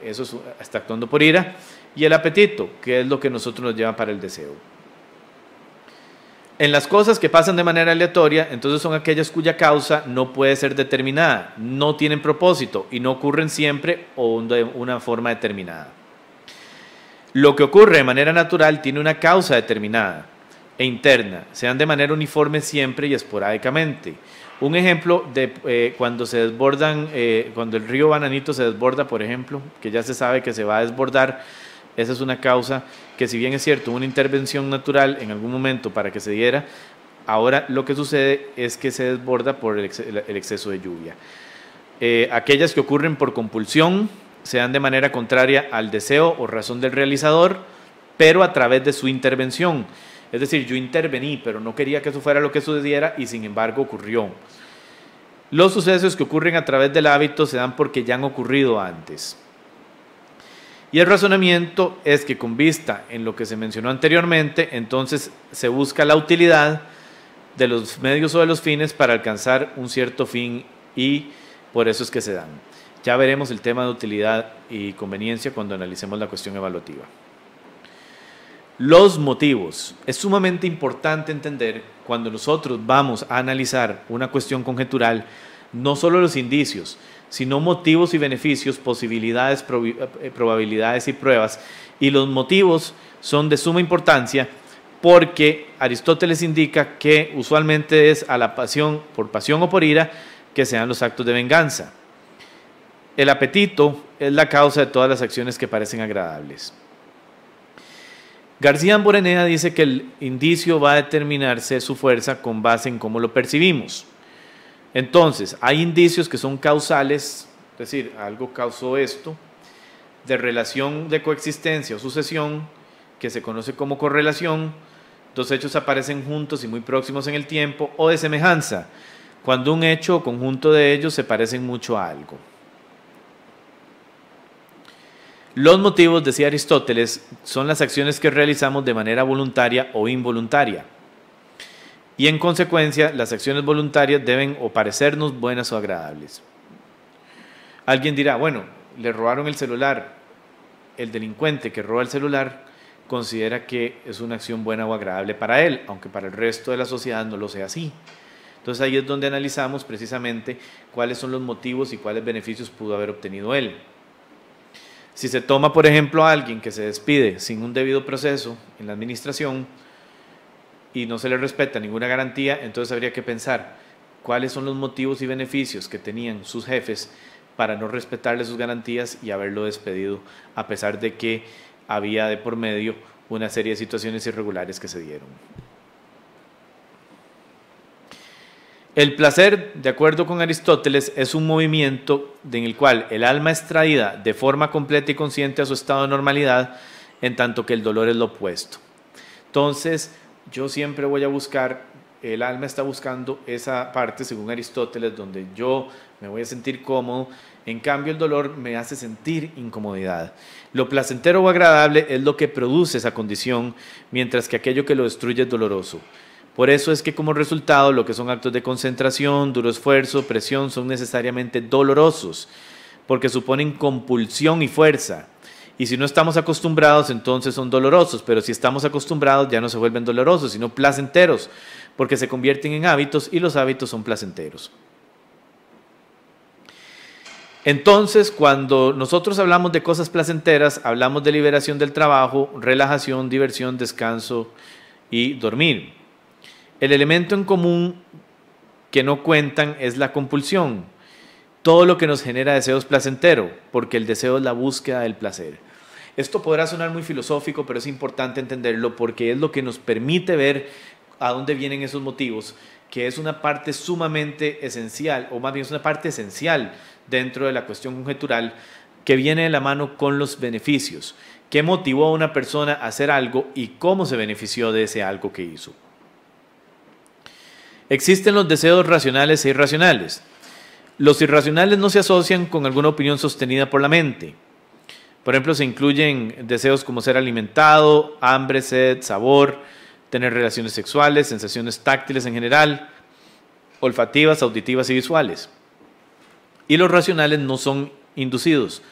eso está actuando por ira y el apetito, que es lo que nosotros nos lleva para el deseo. En las cosas que pasan de manera aleatoria, entonces son aquellas cuya causa no puede ser determinada, no tienen propósito y no ocurren siempre o de una forma determinada. Lo que ocurre de manera natural tiene una causa determinada e interna, sean de manera uniforme siempre y esporádicamente. Un ejemplo de eh, cuando se desbordan, eh, cuando el río Bananito se desborda, por ejemplo, que ya se sabe que se va a desbordar, esa es una causa que si bien es cierto, una intervención natural en algún momento para que se diera, ahora lo que sucede es que se desborda por el, exceso de lluvia. Eh, aquellas que ocurren por compulsión se dan de manera contraria al deseo o razón del realizador, pero a través de su intervención. Es decir, yo intervení, pero no quería que eso fuera lo que sucediera y sin embargo ocurrió. Los sucesos que ocurren a través del hábito se dan porque ya han ocurrido antes. Y el razonamiento es que con vista en lo que se mencionó anteriormente, entonces se busca la utilidad de los medios o de los fines para alcanzar un cierto fin y por eso es que se dan. Ya veremos el tema de utilidad y conveniencia cuando analicemos la cuestión evaluativa. Los motivos. Es sumamente importante entender cuando nosotros vamos a analizar una cuestión conjetural, no solo los indicios, sino motivos y beneficios, posibilidades, eh, probabilidades y pruebas. Y los motivos son de suma importancia porque Aristóteles indica que usualmente es a la pasión, por pasión o por ira, que sean los actos de venganza. El apetito es la causa de todas las acciones que parecen agradables. García Amborenea dice que el indicio va a determinarse su fuerza con base en cómo lo percibimos. Entonces, hay indicios que son causales, es decir, algo causó esto, de relación de coexistencia o sucesión, que se conoce como correlación, dos hechos aparecen juntos y muy próximos en el tiempo, o de semejanza, cuando un hecho o conjunto de ellos se parecen mucho a algo. Los motivos, decía Aristóteles, son las acciones que realizamos de manera voluntaria o involuntaria y en consecuencia las acciones voluntarias deben o parecernos buenas o agradables. Alguien dirá, bueno, le robaron el celular, el delincuente que roba el celular considera que es una acción buena o agradable para él, aunque para el resto de la sociedad no lo sea así. Entonces ahí es donde analizamos precisamente cuáles son los motivos y cuáles beneficios pudo haber obtenido él. Si se toma, por ejemplo, a alguien que se despide sin un debido proceso en la administración, y no se le respeta ninguna garantía, entonces habría que pensar cuáles son los motivos y beneficios que tenían sus jefes para no respetarle sus garantías y haberlo despedido, a pesar de que había de por medio una serie de situaciones irregulares que se dieron. El placer, de acuerdo con Aristóteles, es un movimiento en el cual el alma es traída de forma completa y consciente a su estado de normalidad, en tanto que el dolor es lo opuesto. Entonces, yo siempre voy a buscar, el alma está buscando esa parte, según Aristóteles, donde yo me voy a sentir cómodo. En cambio, el dolor me hace sentir incomodidad. Lo placentero o agradable es lo que produce esa condición, mientras que aquello que lo destruye es doloroso. Por eso es que como resultado lo que son actos de concentración, duro esfuerzo, presión son necesariamente dolorosos, porque suponen compulsión y fuerza. Y si no estamos acostumbrados, entonces son dolorosos, pero si estamos acostumbrados ya no se vuelven dolorosos, sino placenteros, porque se convierten en hábitos y los hábitos son placenteros. Entonces, cuando nosotros hablamos de cosas placenteras, hablamos de liberación del trabajo, relajación, diversión, descanso y dormir. El elemento en común que no cuentan es la compulsión todo lo que nos genera deseos es placentero, porque el deseo es la búsqueda del placer. Esto podrá sonar muy filosófico, pero es importante entenderlo porque es lo que nos permite ver a dónde vienen esos motivos, que es una parte sumamente esencial, o más bien es una parte esencial dentro de la cuestión conjetural, que viene de la mano con los beneficios. ¿Qué motivó a una persona a hacer algo y cómo se benefició de ese algo que hizo? Existen los deseos racionales e irracionales. Los irracionales no se asocian con alguna opinión sostenida por la mente. Por ejemplo, se incluyen deseos como ser alimentado, hambre, sed, sabor, tener relaciones sexuales, sensaciones táctiles en general, olfativas, auditivas y visuales. Y los racionales no son inducidos,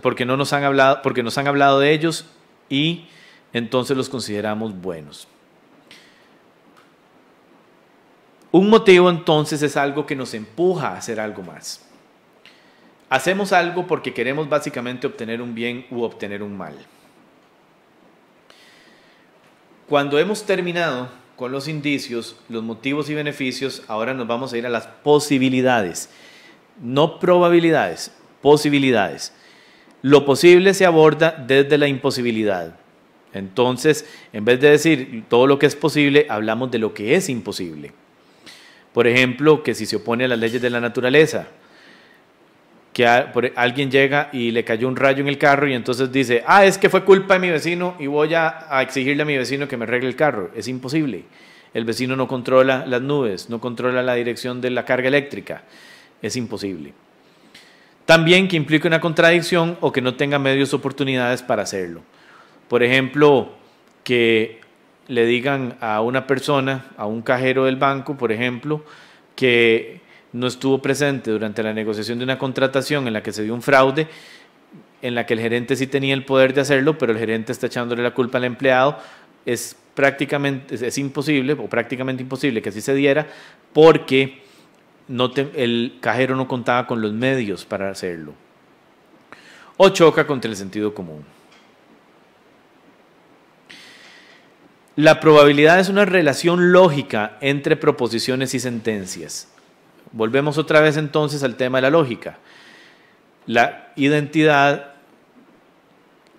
porque, no nos han hablado, porque nos han hablado de ellos y entonces los consideramos buenos. Un motivo entonces es algo que nos empuja a hacer algo más. Hacemos algo porque queremos básicamente obtener un bien u obtener un mal. Cuando hemos terminado con los indicios, los motivos y beneficios, ahora nos vamos a ir a las posibilidades. No probabilidades, posibilidades. Lo posible se aborda desde la imposibilidad. Entonces, en vez de decir todo lo que es posible, hablamos de lo que es imposible. Por ejemplo, que si se opone a las leyes de la naturaleza, que alguien llega y le cayó un rayo en el carro y entonces dice, ah, es que fue culpa de mi vecino y voy a, exigirle a mi vecino que me arregle el carro. Es imposible. El vecino no controla las nubes, no controla la dirección de la carga eléctrica. Es imposible. También que implique una contradicción o que no tenga medios o oportunidades para hacerlo. Por ejemplo, que le digan a una persona, a un cajero del banco, por ejemplo, que no estuvo presente durante la negociación de una contratación en la que se dio un fraude, en la que el gerente sí tenía el poder de hacerlo, pero el gerente está echándole la culpa al empleado, es prácticamente, es, imposible o prácticamente imposible que así se diera porque el cajero no contaba con los medios para hacerlo o choca contra el sentido común. La probabilidad es una relación lógica entre proposiciones y sentencias. Volvemos otra vez entonces al tema de la lógica. La identidad,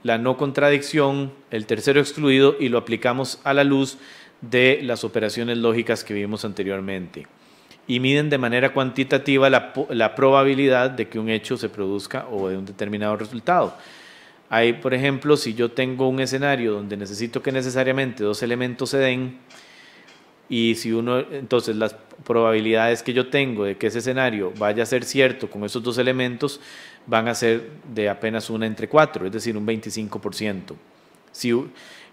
la no contradicción, el tercero excluido y lo aplicamos a la luz de las operaciones lógicas que vimos anteriormente. Y miden de manera cuantitativa la, la probabilidad de que un hecho se produzca o de un determinado resultado. Hay, por ejemplo, si yo tengo un escenario donde necesito que necesariamente dos elementos se den, y si uno, entonces las probabilidades que yo tengo de que ese escenario vaya a ser cierto con esos dos elementos van a ser de apenas una entre cuatro, es decir, un 25%. Si,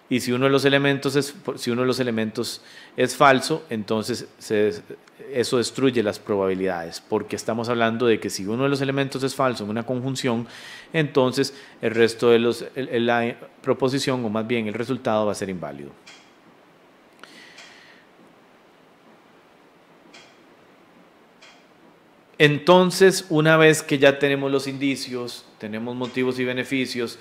y si uno de los elementos es, si uno de los elementos es falso, entonces se, eso destruye las probabilidades, porque estamos hablando de que si uno de los elementos es falso en una conjunción, entonces el resto de los, la proposición, o más bien el resultado, va a ser inválido. Entonces, una vez que ya tenemos los indicios, tenemos motivos y beneficios,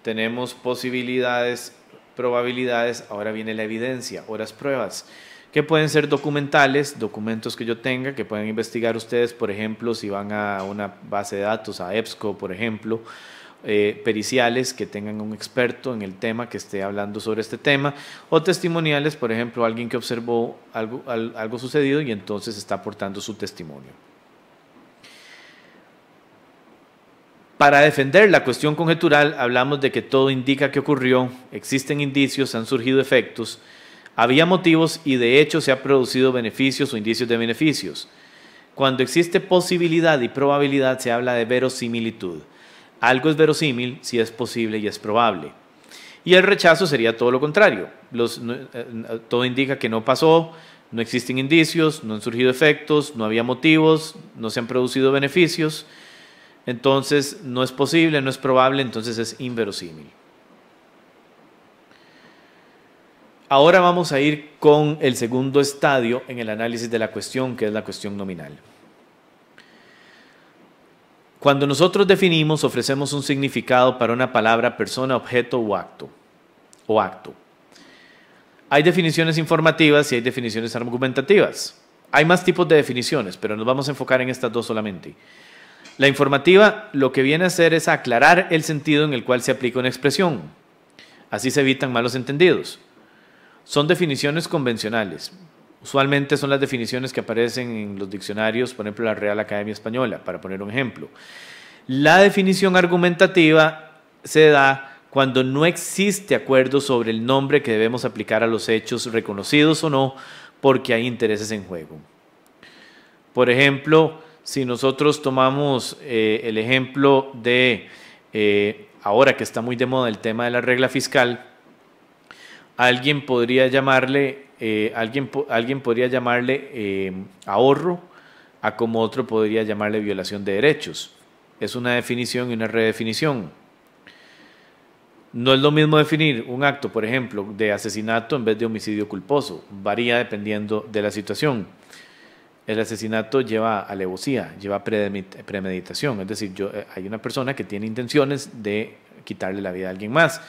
tenemos posibilidades, probabilidades, ahora viene la evidencia, ahora las pruebas que pueden ser documentales, documentos que yo tenga, que pueden investigar ustedes, por ejemplo, si van a una base de datos, a EBSCO, por ejemplo, eh, periciales que tengan un experto en el tema que esté hablando sobre este tema, o testimoniales, por ejemplo, alguien que observó algo sucedido y entonces está aportando su testimonio. Para defender la cuestión conjetural hablamos de que todo indica que ocurrió, existen indicios, han surgido efectos, había motivos y de hecho se han producido beneficios o indicios de beneficios. Cuando existe posibilidad y probabilidad se habla de verosimilitud. Algo es verosímil si es posible y es probable. Y el rechazo sería todo lo contrario. Eh, eh, todo indica que no pasó, no existen indicios, no han surgido efectos, no había motivos, no se han producido beneficios. Entonces no es posible, no es probable, entonces es inverosímil. Ahora vamos a ir con el segundo estadio en el análisis de la cuestión, que es la cuestión nominal. Cuando nosotros definimos, ofrecemos un significado para una palabra, persona, objeto o acto. O acto. Hay definiciones informativas y hay definiciones argumentativas. Hay más tipos de definiciones, pero nos vamos a enfocar en estas dos solamente. La informativa lo que viene a hacer es aclarar el sentido en el cual se aplica una expresión. Así se evitan malos entendidos. Son definiciones convencionales. Usualmente son las definiciones que aparecen en los diccionarios, por ejemplo, la Real Academia Española, para poner un ejemplo. La definición argumentativa se da cuando no existe acuerdo sobre el nombre que debemos aplicar a los hechos reconocidos o no, porque hay intereses en juego. Por ejemplo, si nosotros tomamos eh, el ejemplo de, eh, ahora que está muy de moda el tema de la regla fiscal, alguien podría llamarle, eh, alguien, podría llamarle eh, ahorro, a como otro podría llamarle violación de derechos. Es una definición y una redefinición. No es lo mismo definir un acto, por ejemplo, de asesinato en vez de homicidio culposo. Varía dependiendo de la situación. El asesinato lleva alevosía, lleva premeditación. Es decir, eh, hay una persona que tiene intenciones de quitarle la vida a alguien más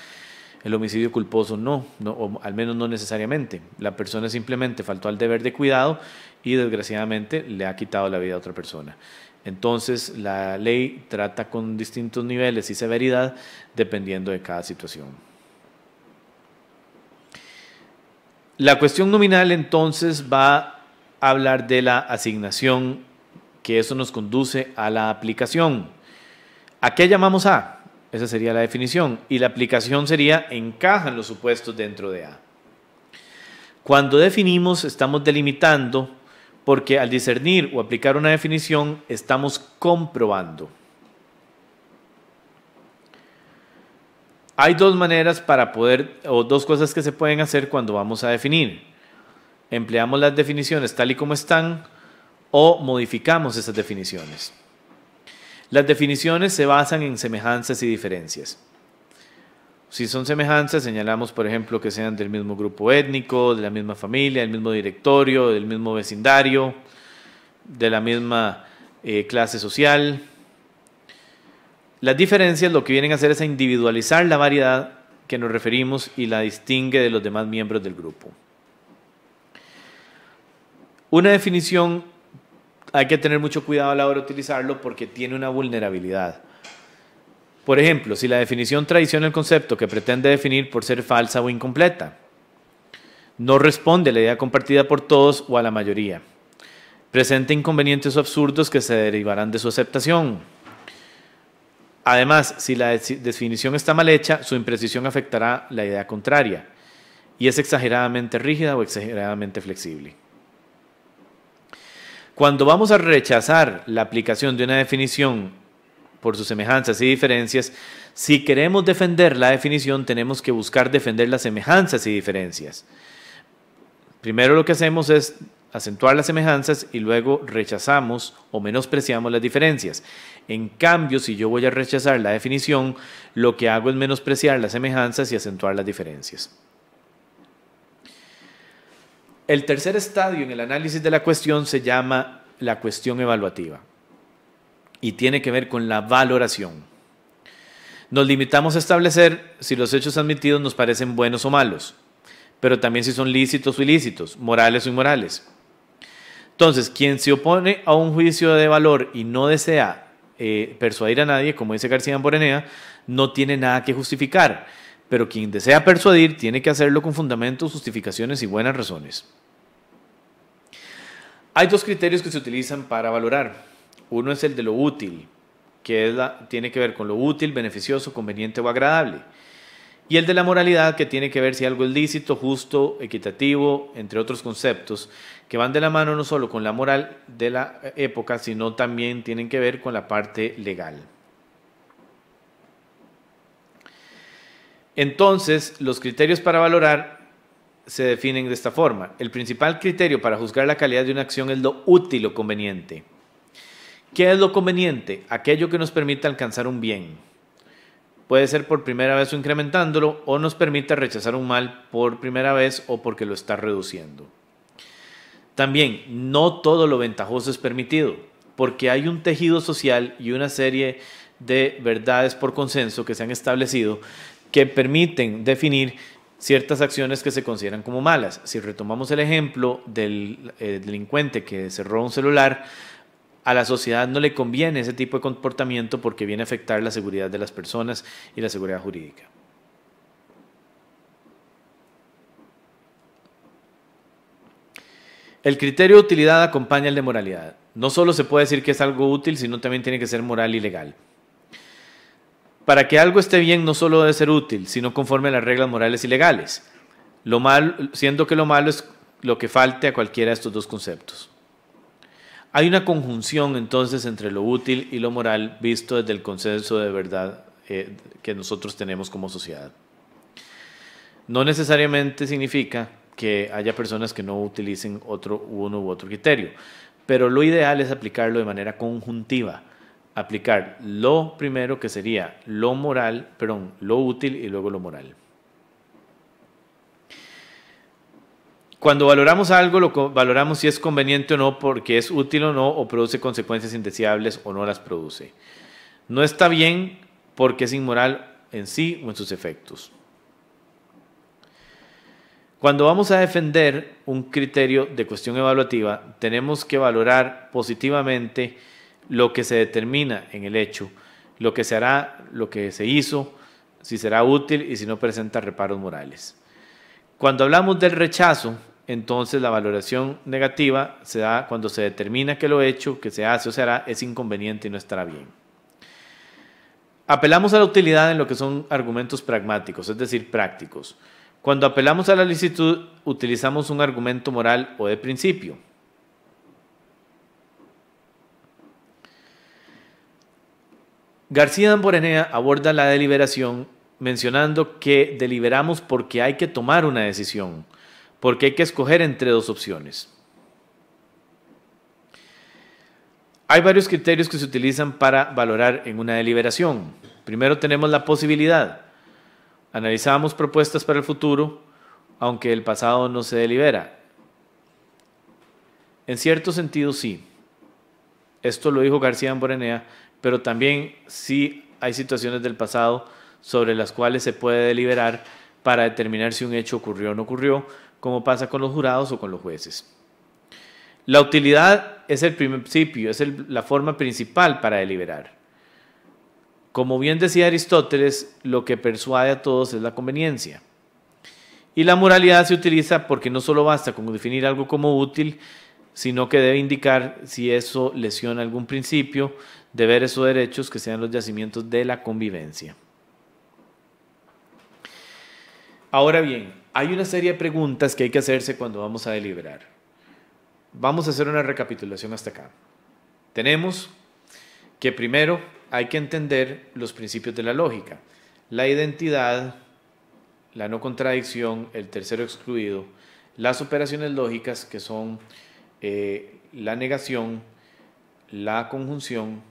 el homicidio culposo no, no o al menos no necesariamente. La persona simplemente faltó al deber de cuidado y desgraciadamente le ha quitado la vida a otra persona. Entonces, la ley trata con distintos niveles y severidad dependiendo de cada situación. La cuestión nominal entonces va a hablar de la asignación, que eso nos conduce a la aplicación. ¿A qué llamamos A? Esa sería la definición. Y la aplicación sería encajan los supuestos dentro de A. Cuando definimos, estamos delimitando, porque al discernir o aplicar una definición, estamos comprobando. Hay dos maneras para poder, o dos cosas que se pueden hacer cuando vamos a definir. Empleamos las definiciones tal y como están o modificamos esas definiciones. Las definiciones se basan en semejanzas y diferencias. Si son semejanzas, señalamos, por ejemplo, que sean del mismo grupo étnico, de la misma familia, del mismo directorio, del mismo vecindario, de la misma eh, clase social. Las diferencias lo que vienen a hacer es a individualizar la variedad que nos referimos y la distingue de los demás miembros del grupo. Una definición hay que tener mucho cuidado a la hora de utilizarlo porque tiene una vulnerabilidad. Por ejemplo, si la definición traiciona el concepto que pretende definir por ser falsa o incompleta, no responde a la idea compartida por todos o a la mayoría, presenta inconvenientes o absurdos que se derivarán de su aceptación. Además, si la definición está mal hecha, su imprecisión afectará la idea contraria y es exageradamente rígida o exageradamente flexible. Cuando vamos a rechazar la aplicación de una definición por sus semejanzas y diferencias, si queremos defender la definición, tenemos que buscar defender las semejanzas y diferencias. Primero lo que hacemos es acentuar las semejanzas y luego rechazamos o menospreciamos las diferencias. En cambio, si yo voy a rechazar la definición, lo que hago es menospreciar las semejanzas y acentuar las diferencias. El tercer estadio en el análisis de la cuestión se llama la cuestión evaluativa y tiene que ver con la valoración. Nos limitamos a establecer si los hechos admitidos nos parecen buenos o malos, pero también si son lícitos o ilícitos, morales o inmorales. Entonces, quien se opone a un juicio de valor y no desea eh, persuadir a nadie, como dice García Amborenea, no tiene nada que justificar pero quien desea persuadir tiene que hacerlo con fundamentos, justificaciones y buenas razones. Hay dos criterios que se utilizan para valorar. Uno es el de lo útil, que tiene que ver con lo útil, beneficioso, conveniente o agradable. Y el de la moralidad, que tiene que ver si algo es lícito, justo, equitativo, entre otros conceptos, que van de la mano no solo con la moral de la época, sino también tienen que ver con la parte legal. Entonces, los criterios para valorar se definen de esta forma. El principal criterio para juzgar la calidad de una acción es lo útil o conveniente. ¿Qué es lo conveniente? Aquello que nos permite alcanzar un bien. Puede ser por primera vez o incrementándolo o nos permite rechazar un mal por primera vez o porque lo está reduciendo. También, no todo lo ventajoso es permitido, porque hay un tejido social y una serie de verdades por consenso que se han establecido que permiten definir ciertas acciones que se consideran como malas. Si retomamos el ejemplo del eh, delincuente que cerró un celular, a la sociedad no le conviene ese tipo de comportamiento porque viene a afectar la seguridad de las personas y la seguridad jurídica. El criterio de utilidad acompaña el de moralidad. No solo se puede decir que es algo útil, sino también tiene que ser moral y legal. Para que algo esté bien no solo debe ser útil, sino conforme a las reglas morales y legales, lo mal, siendo que lo malo es lo que falte a cualquiera de estos dos conceptos. Hay una conjunción entonces entre lo útil y lo moral visto desde el consenso de verdad eh, que nosotros tenemos como sociedad. No necesariamente significa que haya personas que no utilicen otro uno u otro criterio, pero lo ideal es aplicarlo de manera conjuntiva, aplicar lo primero que sería lo moral, perdón, lo útil y luego lo moral. Cuando valoramos algo, lo valoramos si es conveniente o no, porque es útil o no, o produce consecuencias indeseables o no las produce. No está bien porque es inmoral en sí o en sus efectos. Cuando vamos a defender un criterio de cuestión evaluativa, tenemos que valorar positivamente lo que se determina en el hecho, lo que se hará, lo que se hizo, si será útil y si no presenta reparos morales. Cuando hablamos del rechazo, entonces la valoración negativa se da cuando se determina que lo hecho, que se hace o se hará, es inconveniente y no estará bien. Apelamos a la utilidad en lo que son argumentos pragmáticos, es decir, prácticos. Cuando apelamos a la licitud, utilizamos un argumento moral o de principio. García Damborenea aborda la deliberación mencionando que deliberamos porque hay que tomar una decisión, porque hay que escoger entre dos opciones. Hay varios criterios que se utilizan para valorar en una deliberación. Primero tenemos la posibilidad. Analizamos propuestas para el futuro, aunque el pasado no se delibera. En cierto sentido sí. Esto lo dijo García Damborenea pero también si hay situaciones del pasado sobre las cuales se puede deliberar para determinar si un hecho ocurrió o no ocurrió, como pasa con los jurados o con los jueces. La utilidad es el principio, es la forma principal para deliberar. Como bien decía Aristóteles, lo que persuade a todos es la conveniencia. Y la moralidad se utiliza porque no solo basta con definir algo como útil, sino que debe indicar si eso lesiona algún principio, deberes o derechos que sean los yacimientos de la convivencia. Ahora bien, hay una serie de preguntas que hay que hacerse cuando vamos a deliberar. Vamos a hacer una recapitulación hasta acá. Tenemos que primero hay que entender los principios de la lógica, la identidad, la no contradicción, el tercero excluido, las operaciones lógicas que son eh, la negación, la conjunción,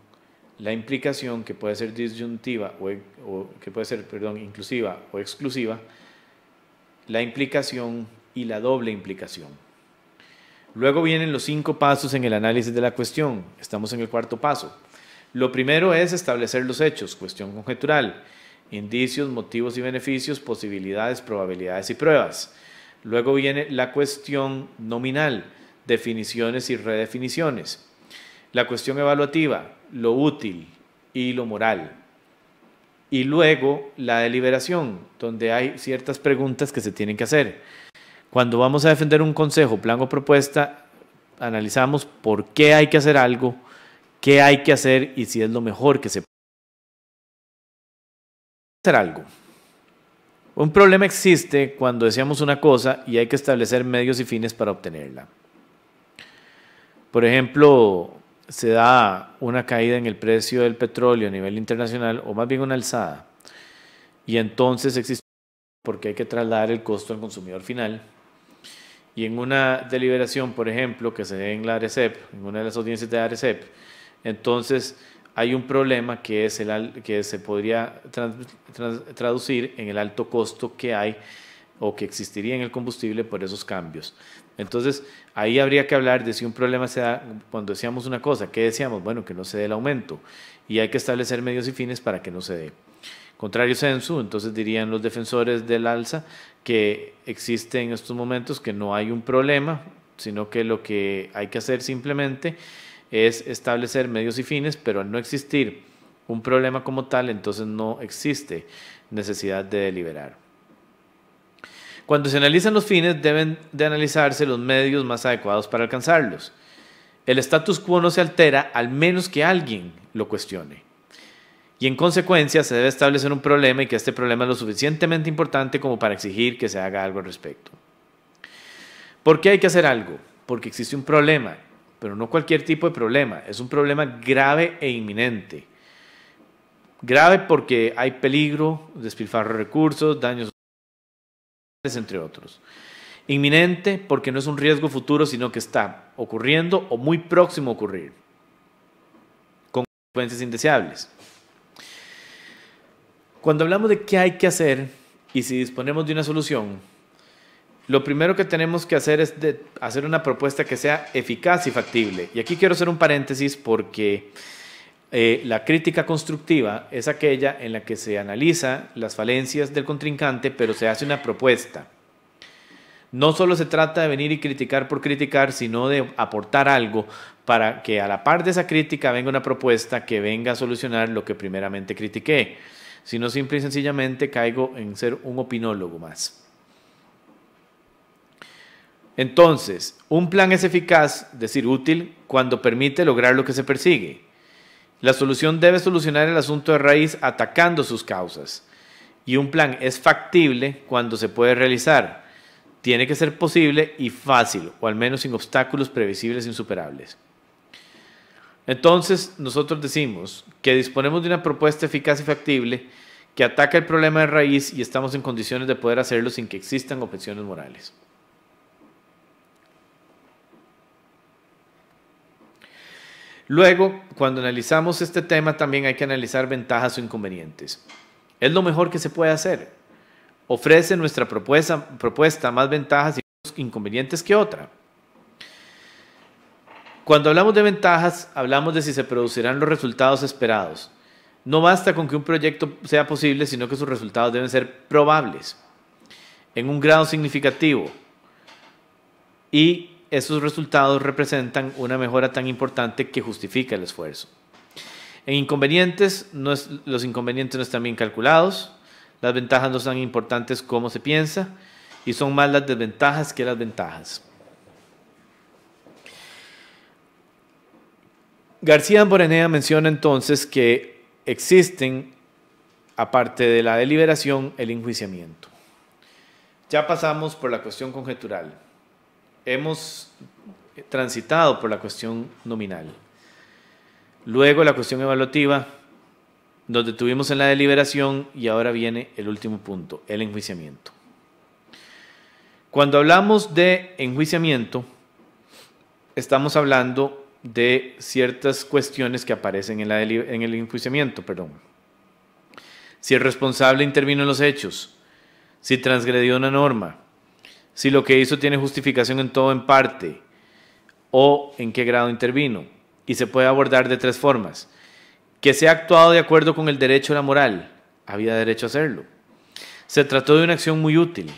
la implicación que puede ser disyuntiva e, o, que puede ser, perdón, inclusiva o exclusiva, la implicación y la doble implicación. Luego vienen los cinco pasos en el análisis de la cuestión. Estamos en el cuarto paso. Lo primero es establecer los hechos, cuestión conjetural, indicios, motivos y beneficios, posibilidades, probabilidades y pruebas. Luego viene la cuestión nominal, definiciones y redefiniciones la cuestión evaluativa, lo útil y lo moral. Y luego la deliberación, donde hay ciertas preguntas que se tienen que hacer. Cuando vamos a defender un consejo, plan o propuesta, analizamos por qué hay que hacer algo, qué hay que hacer y si es lo mejor que se puede hacer algo. Un problema existe cuando deseamos una cosa y hay que establecer medios y fines para obtenerla. Por ejemplo, se da una caída en el precio del petróleo a nivel internacional, o más bien una alzada, y entonces existe porque hay que trasladar el costo al consumidor final. Y en una deliberación, por ejemplo, que se dé en la ARECEP, en una de las audiencias de la ARECEP, entonces hay un problema que, es el, que se podría traducir en el alto costo que hay o que existiría en el combustible por esos cambios. Entonces, ahí habría que hablar de si un problema se da cuando decíamos una cosa, ¿qué decíamos? Bueno, que no se dé el aumento y hay que establecer medios y fines para que no se dé. Contrario censo, entonces dirían los defensores del alza que existe en estos momentos que no hay un problema, sino que lo que hay que hacer simplemente es establecer medios y fines, pero al no existir un problema como tal, entonces no existe necesidad de deliberar. Cuando se analizan los fines, deben de analizarse los medios más adecuados para alcanzarlos. El status quo no se altera al menos que alguien lo cuestione. Y en consecuencia se debe establecer un problema y que este problema es lo suficientemente importante como para exigir que se haga algo al respecto. ¿Por qué hay que hacer algo? Porque existe un problema, pero no cualquier tipo de problema, es un problema grave e inminente. Grave porque hay peligro, despilfarro de recursos, daños entre otros. Inminente porque no es un riesgo futuro, sino que está ocurriendo o muy próximo a ocurrir, con consecuencias indeseables. Cuando hablamos de qué hay que hacer y si disponemos de una solución, lo primero que tenemos que hacer es hacer una propuesta que sea eficaz y factible. Y aquí quiero hacer un paréntesis porque eh, la crítica constructiva es aquella en la que se analiza las falencias del contrincante, pero se hace una propuesta. No solo se trata de venir y criticar por criticar, sino de aportar algo para que a la par de esa crítica venga una propuesta que venga a solucionar lo que primeramente critiqué, sino simple y sencillamente caigo en ser un opinólogo más. Entonces, un plan es eficaz, es decir, útil, cuando permite lograr lo que se persigue la solución debe solucionar el asunto de raíz atacando sus causas. Y un plan es factible cuando se puede realizar. Tiene que ser posible y fácil, o al menos sin obstáculos previsibles e insuperables. Entonces, nosotros decimos que disponemos de una propuesta eficaz y factible que ataca el problema de raíz y estamos en condiciones de poder hacerlo sin que existan objeciones morales. Luego, cuando analizamos este tema, también hay que analizar ventajas o inconvenientes. Es lo mejor que se puede hacer. Ofrece nuestra propuesta, más ventajas y inconvenientes que otra. Cuando hablamos de ventajas, hablamos de si se producirán los resultados esperados. No basta con que un proyecto sea posible, sino que sus resultados deben ser probables, en un grado significativo y esos resultados representan una mejora tan importante que justifica el esfuerzo. En inconvenientes, los inconvenientes no están bien calculados, las ventajas no son importantes como se piensa y son más las desventajas que las ventajas. García Borenea menciona entonces que existen, aparte de la deliberación, el enjuiciamiento. Ya pasamos por la cuestión conjetural hemos transitado por la cuestión nominal. Luego la cuestión evaluativa, donde tuvimos en la deliberación y ahora viene el último punto, el enjuiciamiento. Cuando hablamos de enjuiciamiento, estamos hablando de ciertas cuestiones que aparecen en, el enjuiciamiento. Perdón. Si el responsable intervino en los hechos, si transgredió una norma, si lo que hizo tiene justificación en todo en parte o en qué grado intervino. Y se puede abordar de tres formas. Que se ha actuado de acuerdo con el derecho a la moral. Había derecho a hacerlo. Se trató de una acción muy útil.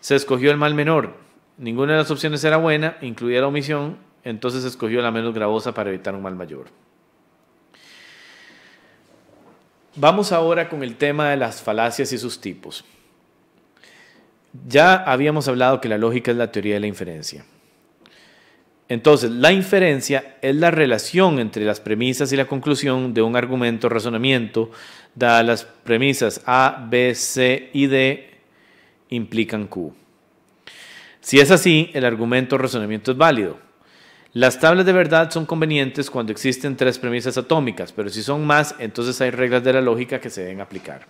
Se escogió el mal menor. Ninguna de las opciones era buena, incluida la omisión. Entonces se escogió la menos gravosa para evitar un mal mayor. Vamos ahora con el tema de las falacias y sus tipos. Ya habíamos hablado que la lógica es la teoría de la inferencia. Entonces, la inferencia es la relación entre las premisas y la conclusión de un argumento o razonamiento, dadas las premisas A, B, C y D implican Q. Si es así, el argumento o razonamiento es válido. Las tablas de verdad son convenientes cuando existen tres premisas atómicas, pero si son más, entonces hay reglas de la lógica que se deben aplicar.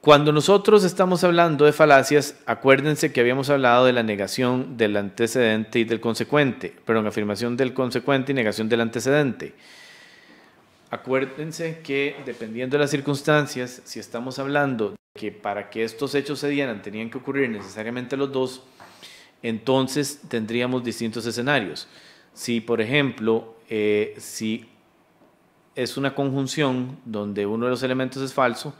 Cuando nosotros estamos hablando de falacias, acuérdense que habíamos hablado de la negación del antecedente y del consecuente, perdón, afirmación del consecuente y negación del antecedente. Acuérdense que dependiendo de las circunstancias, si estamos hablando de que para que estos hechos se dieran tenían que ocurrir necesariamente los dos, entonces tendríamos distintos escenarios. Si, por ejemplo, eh, si es una conjunción donde uno de los elementos es falso,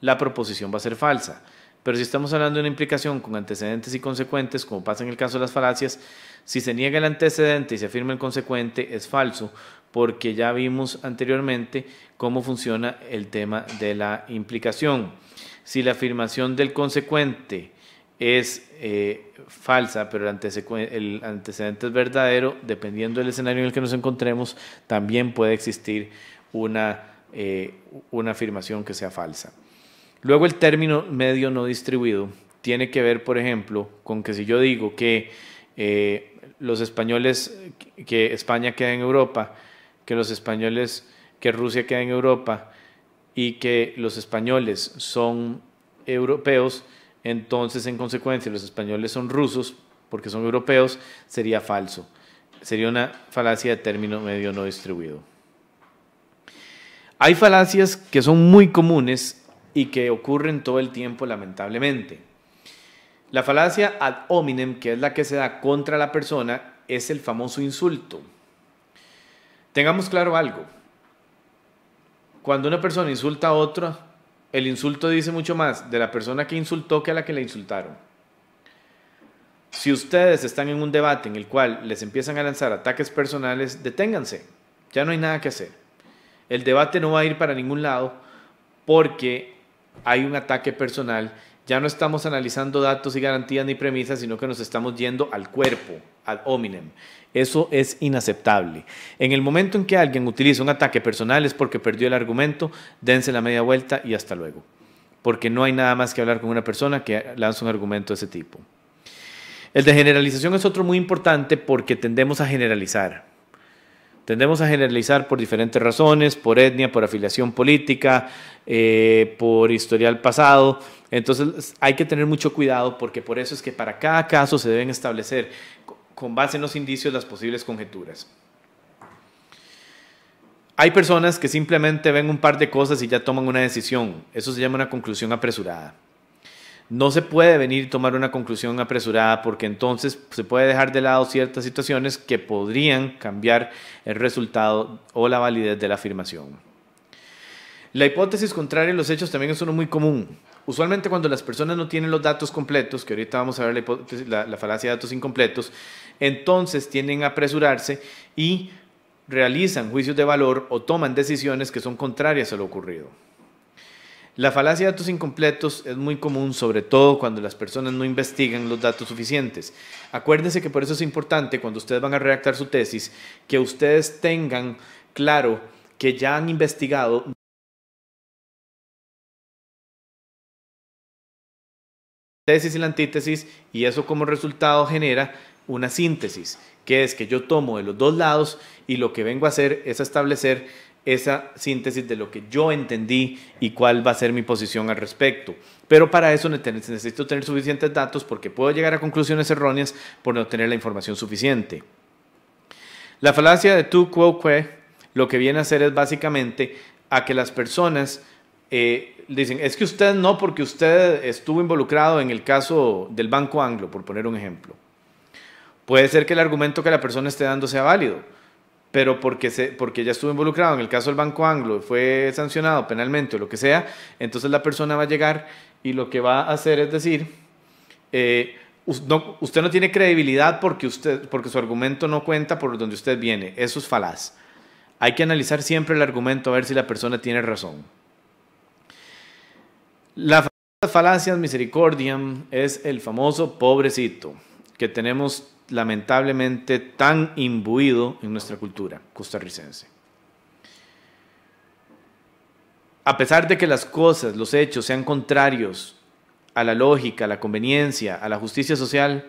la proposición va a ser falsa. Pero si estamos hablando de una implicación con antecedentes y consecuentes, como pasa en el caso de las falacias, si se niega el antecedente y se afirma el consecuente, es falso, porque ya vimos anteriormente cómo funciona el tema de la implicación. Si la afirmación del consecuente es eh, falsa, pero el, antecedente, es verdadero, dependiendo del escenario en el que nos encontremos, también puede existir una eh, afirmación que sea falsa. Luego el término medio no distribuido tiene que ver, por ejemplo, con que si yo digo que eh, los españoles, que España queda en Europa, que los españoles, que Rusia queda en Europa y que los españoles son europeos, entonces en consecuencia los españoles son rusos porque son europeos, sería falso. Sería una falacia de término medio no distribuido. Hay falacias que son muy comunes y que ocurren todo el tiempo lamentablemente. La falacia ad hominem, que es la que se da contra la persona, es el famoso insulto. Tengamos claro algo. Cuando una persona insulta a otra, el insulto dice mucho más de la persona que insultó que a la que la insultaron. Si ustedes están en un debate en el cual les empiezan a lanzar ataques personales, deténganse. Ya no hay nada que hacer. El debate no va a ir para ningún lado porque hay un ataque personal, ya no estamos analizando datos y garantías ni premisas, sino que nos estamos yendo al cuerpo, al hominem. Eso es inaceptable. En el momento en que alguien utiliza un ataque personal es porque perdió el argumento, dense la media vuelta y hasta luego. Porque no hay nada más que hablar con una persona que lanza un argumento de ese tipo. El de generalización es otro muy importante porque tendemos a generalizar. Tendemos a generalizar por diferentes razones, por etnia, por afiliación política, eh, por historial pasado. Entonces hay que tener mucho cuidado porque por eso es que para cada caso se deben establecer con base en los indicios las posibles conjeturas. Hay personas que simplemente ven un par de cosas y ya toman una decisión. Eso se llama una conclusión apresurada. No se puede venir y tomar una conclusión apresurada porque entonces se puede dejar de lado ciertas situaciones que podrían cambiar el resultado o la validez de la afirmación. La hipótesis contraria a los hechos también es uno muy común. Usualmente cuando las personas no tienen los datos completos, que ahorita vamos a ver la, falacia de datos incompletos, entonces tienden a apresurarse y realizan juicios de valor o toman decisiones que son contrarias a lo ocurrido. La falacia de datos incompletos es muy común, sobre todo cuando las personas no investigan los datos suficientes. Acuérdense que por eso es importante cuando ustedes van a redactar su tesis que ustedes tengan claro que ya han investigado tesis y la antítesis y eso como resultado genera una síntesis, que es que yo tomo de los dos lados y lo que vengo a hacer es establecer esa síntesis de lo que yo entendí y cuál va a ser mi posición al respecto. Pero para eso necesito tener suficientes datos porque puedo llegar a conclusiones erróneas por no tener la información suficiente. La falacia de tu quoque lo que viene a hacer es básicamente a que las personas eh, dicen, es que usted no porque usted estuvo involucrado en el caso del Banco Anglo, por poner un ejemplo. Puede ser que el argumento que la persona esté dando sea válido, pero porque, se, porque ya estuvo involucrado en el caso del Banco Anglo, fue sancionado penalmente o lo que sea, entonces la persona va a llegar y lo que va a hacer es decir, eh, usted no tiene credibilidad porque, usted, porque su argumento no cuenta por donde usted viene, eso es falaz. Hay que analizar siempre el argumento a ver si la persona tiene razón. La falacia misericordia es el famoso pobrecito que tenemos lamentablemente tan imbuido en nuestra cultura costarricense. A pesar de que las cosas, los hechos sean contrarios a la lógica, a la conveniencia, a la justicia social,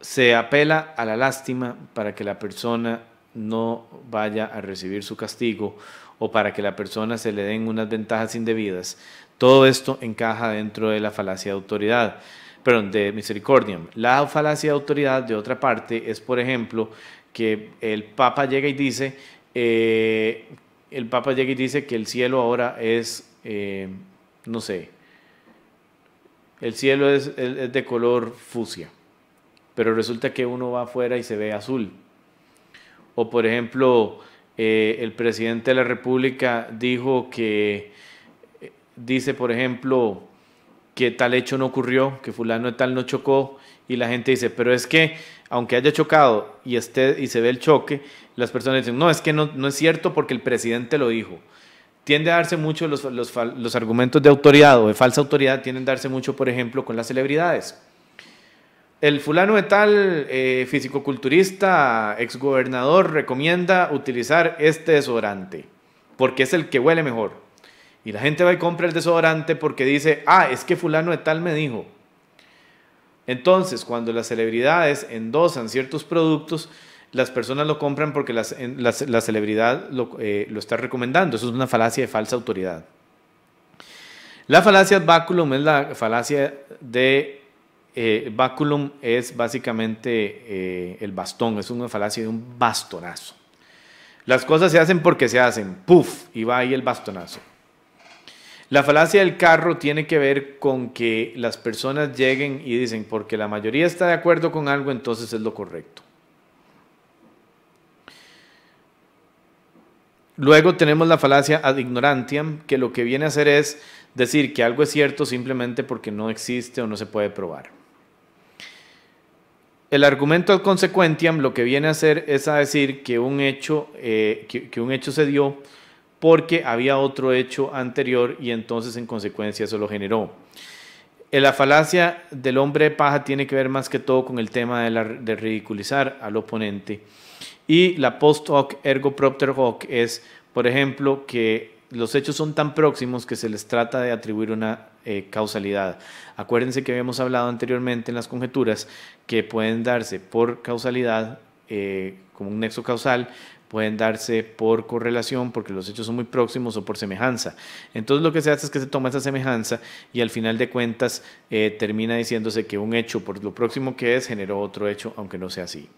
se apela a la lástima para que la persona no vaya a recibir su castigo o para que la persona se le den unas ventajas indebidas. Todo esto encaja dentro de la falacia de autoridad perdón, de misericordia. La falacia de autoridad, de otra parte, es, por ejemplo, que el Papa llega y dice, eh, el Papa llega y dice que el cielo ahora es, eh, no sé, el cielo es, de color fucsia, pero resulta que uno va afuera y se ve azul. O, por ejemplo, eh, el presidente de la República dijo que, dice, por ejemplo, que tal hecho no ocurrió, que fulano de tal no chocó, y la gente dice, pero es que aunque haya chocado y, esté, y se ve el choque, las personas dicen, no, es que no, es cierto porque el presidente lo dijo. Tiende a darse mucho los, argumentos de autoridad o de falsa autoridad, tienden a darse mucho, por ejemplo, con las celebridades. El fulano de tal eh, fisicoculturista, exgobernador, recomienda utilizar este desodorante porque es el que huele mejor. Y la gente va y compra el desodorante porque dice, ah, es que fulano de tal me dijo. Entonces, cuando las celebridades endosan ciertos productos, las personas lo compran porque la celebridad eh, lo, está recomendando. Eso es una falacia de falsa autoridad. La falacia es la falacia de... Eh, baculum es básicamente eh, el bastón, es una falacia de un bastonazo. Las cosas se hacen porque se hacen, Puf, y va ahí el bastonazo. La falacia del carro tiene que ver con que las personas lleguen y dicen, porque la mayoría está de acuerdo con algo, entonces es lo correcto. Luego tenemos la falacia ad ignorantiam, que lo que viene a hacer es decir que algo es cierto simplemente porque no existe o no se puede probar. El argumento ad consequentiam lo que viene a hacer es a decir que un hecho, eh, que un hecho se dio porque había otro hecho anterior y entonces en consecuencia eso lo generó. Eh, la falacia del hombre de paja tiene que ver más que todo con el tema de, ridiculizar al oponente. Y la post hoc ergo propter hoc es, por ejemplo, que los hechos son tan próximos que se les trata de atribuir una eh, causalidad. Acuérdense que habíamos hablado anteriormente en las conjeturas que pueden darse por causalidad, eh, como un nexo causal, pueden darse por correlación porque los hechos son muy próximos o por semejanza. Entonces lo que se hace es que se toma esa semejanza y al final de cuentas eh, termina diciéndose que un hecho por lo próximo que es generó otro hecho aunque no sea así.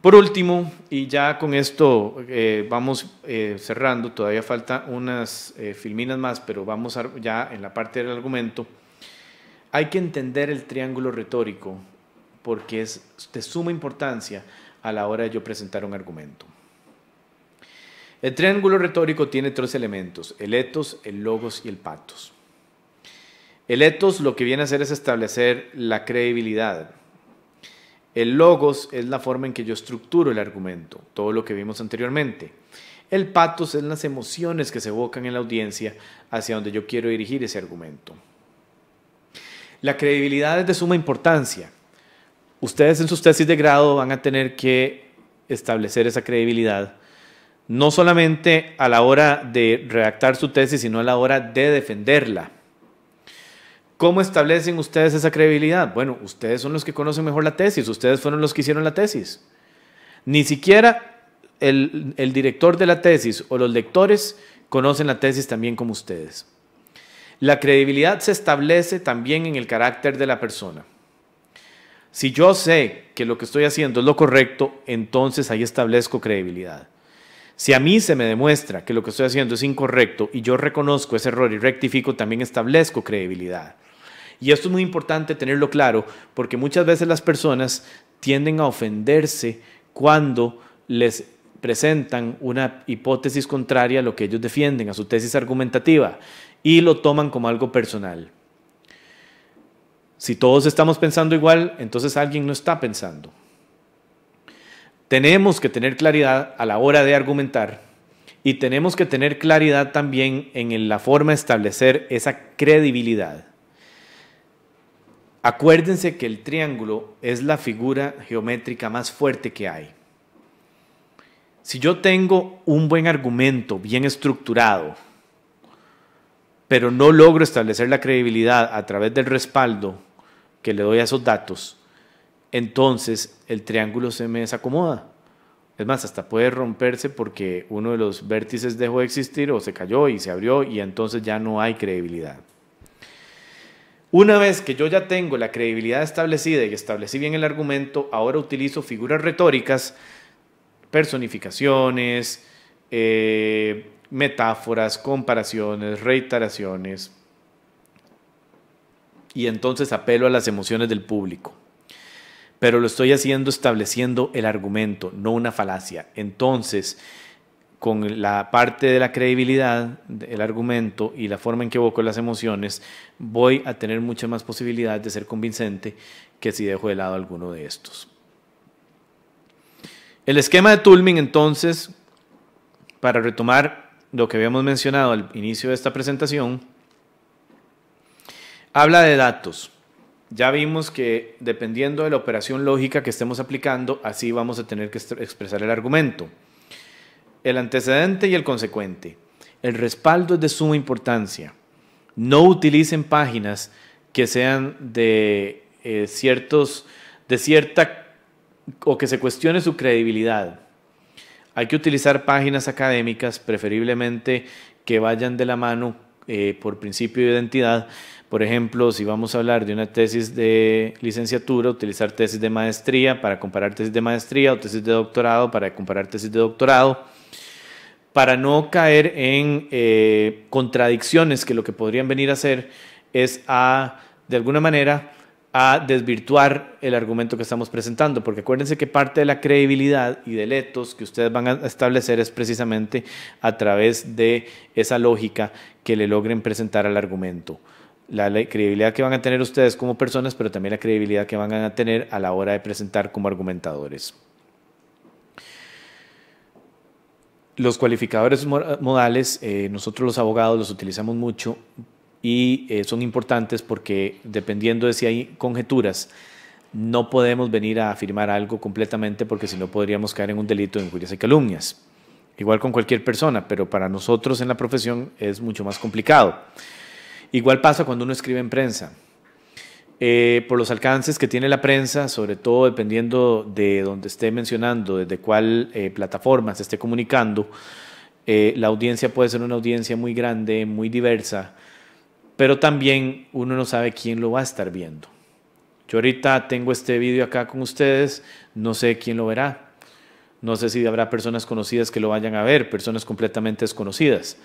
Por último, y ya con esto eh, vamos eh, cerrando, todavía falta unas filminas más, pero vamos ya en la parte del argumento, hay que entender el triángulo retórico porque es de suma importancia a la hora de yo presentar un argumento. El triángulo retórico tiene tres elementos, el etos, el logos y el patos. El etos lo que viene a hacer es establecer la credibilidad. El logos es la forma en que yo estructuro el argumento, todo lo que vimos anteriormente. El patos es las emociones que se evocan en la audiencia hacia donde yo quiero dirigir ese argumento. La credibilidad es de suma importancia. Ustedes en sus tesis de grado van a tener que establecer esa credibilidad, no solamente a la hora de redactar su tesis, sino a la hora de defenderla. ¿Cómo establecen ustedes esa credibilidad? Bueno, ustedes son los que conocen mejor la tesis, ustedes fueron los que hicieron la tesis. Ni siquiera el, el director de la tesis o los lectores conocen la tesis también como ustedes. La credibilidad se establece también en el carácter de la persona. Si yo sé que lo que estoy haciendo es lo correcto, entonces ahí establezco credibilidad. Si a mí se me demuestra que lo que estoy haciendo es incorrecto y yo reconozco ese error y rectifico, también establezco credibilidad. Y esto es muy importante tenerlo claro porque muchas veces las personas tienden a ofenderse cuando les presentan una hipótesis contraria a lo que ellos defienden, a su tesis argumentativa, y lo toman como algo personal. Si todos estamos pensando igual, entonces alguien no está pensando. Tenemos que tener claridad a la hora de argumentar y tenemos que tener claridad también en la forma de establecer esa credibilidad. Acuérdense que el triángulo es la figura geométrica más fuerte que hay. Si yo tengo un buen argumento bien estructurado, pero no logro establecer la credibilidad a través del respaldo que le doy a esos datos, entonces el triángulo se me desacomoda. Es más, hasta puede romperse porque uno de los vértices dejó de existir o se cayó y se abrió y entonces ya no hay credibilidad. Una vez que yo ya tengo la credibilidad establecida y establecí bien el argumento, ahora utilizo figuras retóricas, personificaciones, eh, metáforas, comparaciones, reiteraciones, y entonces apelo a las emociones del público. Pero lo estoy haciendo estableciendo el argumento, no una falacia. Entonces, con la parte de la credibilidad, el argumento y la forma en que evoco las emociones, voy a tener mucha más posibilidad de ser convincente que si dejo de lado alguno de estos. El esquema de Tulmin, entonces, para retomar lo que habíamos mencionado al inicio de esta presentación, Habla de datos. Ya vimos que dependiendo de la operación lógica que estemos aplicando, así vamos a tener que expresar el argumento. El antecedente y el consecuente. El respaldo es de suma importancia. No utilicen páginas que sean de eh, ciertos, de cierta, o que se cuestione su credibilidad. Hay que utilizar páginas académicas, preferiblemente que vayan de la mano eh, por principio de identidad, por ejemplo, si vamos a hablar de una tesis de licenciatura, utilizar tesis de maestría para comparar tesis de maestría o tesis de doctorado para comparar tesis de doctorado, para no caer en eh, contradicciones que lo que podrían venir a hacer es a, de alguna manera, a desvirtuar el argumento que estamos presentando, porque acuérdense que parte de la credibilidad y del etos que ustedes van a establecer es precisamente a través de esa lógica que le logren presentar al argumento la, credibilidad que van a tener ustedes como personas, pero también la credibilidad que van a tener a la hora de presentar como argumentadores. Los cualificadores modales, eh, nosotros los abogados los utilizamos mucho y eh, son importantes porque dependiendo de si hay conjeturas, no podemos venir a afirmar algo completamente porque si no podríamos caer en un delito de injurias y calumnias. Igual con cualquier persona, pero para nosotros en la profesión es mucho más complicado. Igual pasa cuando uno escribe en prensa. Eh, por los alcances que tiene la prensa, sobre todo dependiendo de donde esté mencionando, desde cuál eh, plataforma se esté comunicando, eh, la audiencia puede ser una audiencia muy grande, muy diversa, pero también uno no sabe quién lo va a estar viendo. Yo ahorita tengo este vídeo acá con ustedes, no sé quién lo verá, no sé si habrá personas conocidas que lo vayan a ver, personas completamente desconocidas,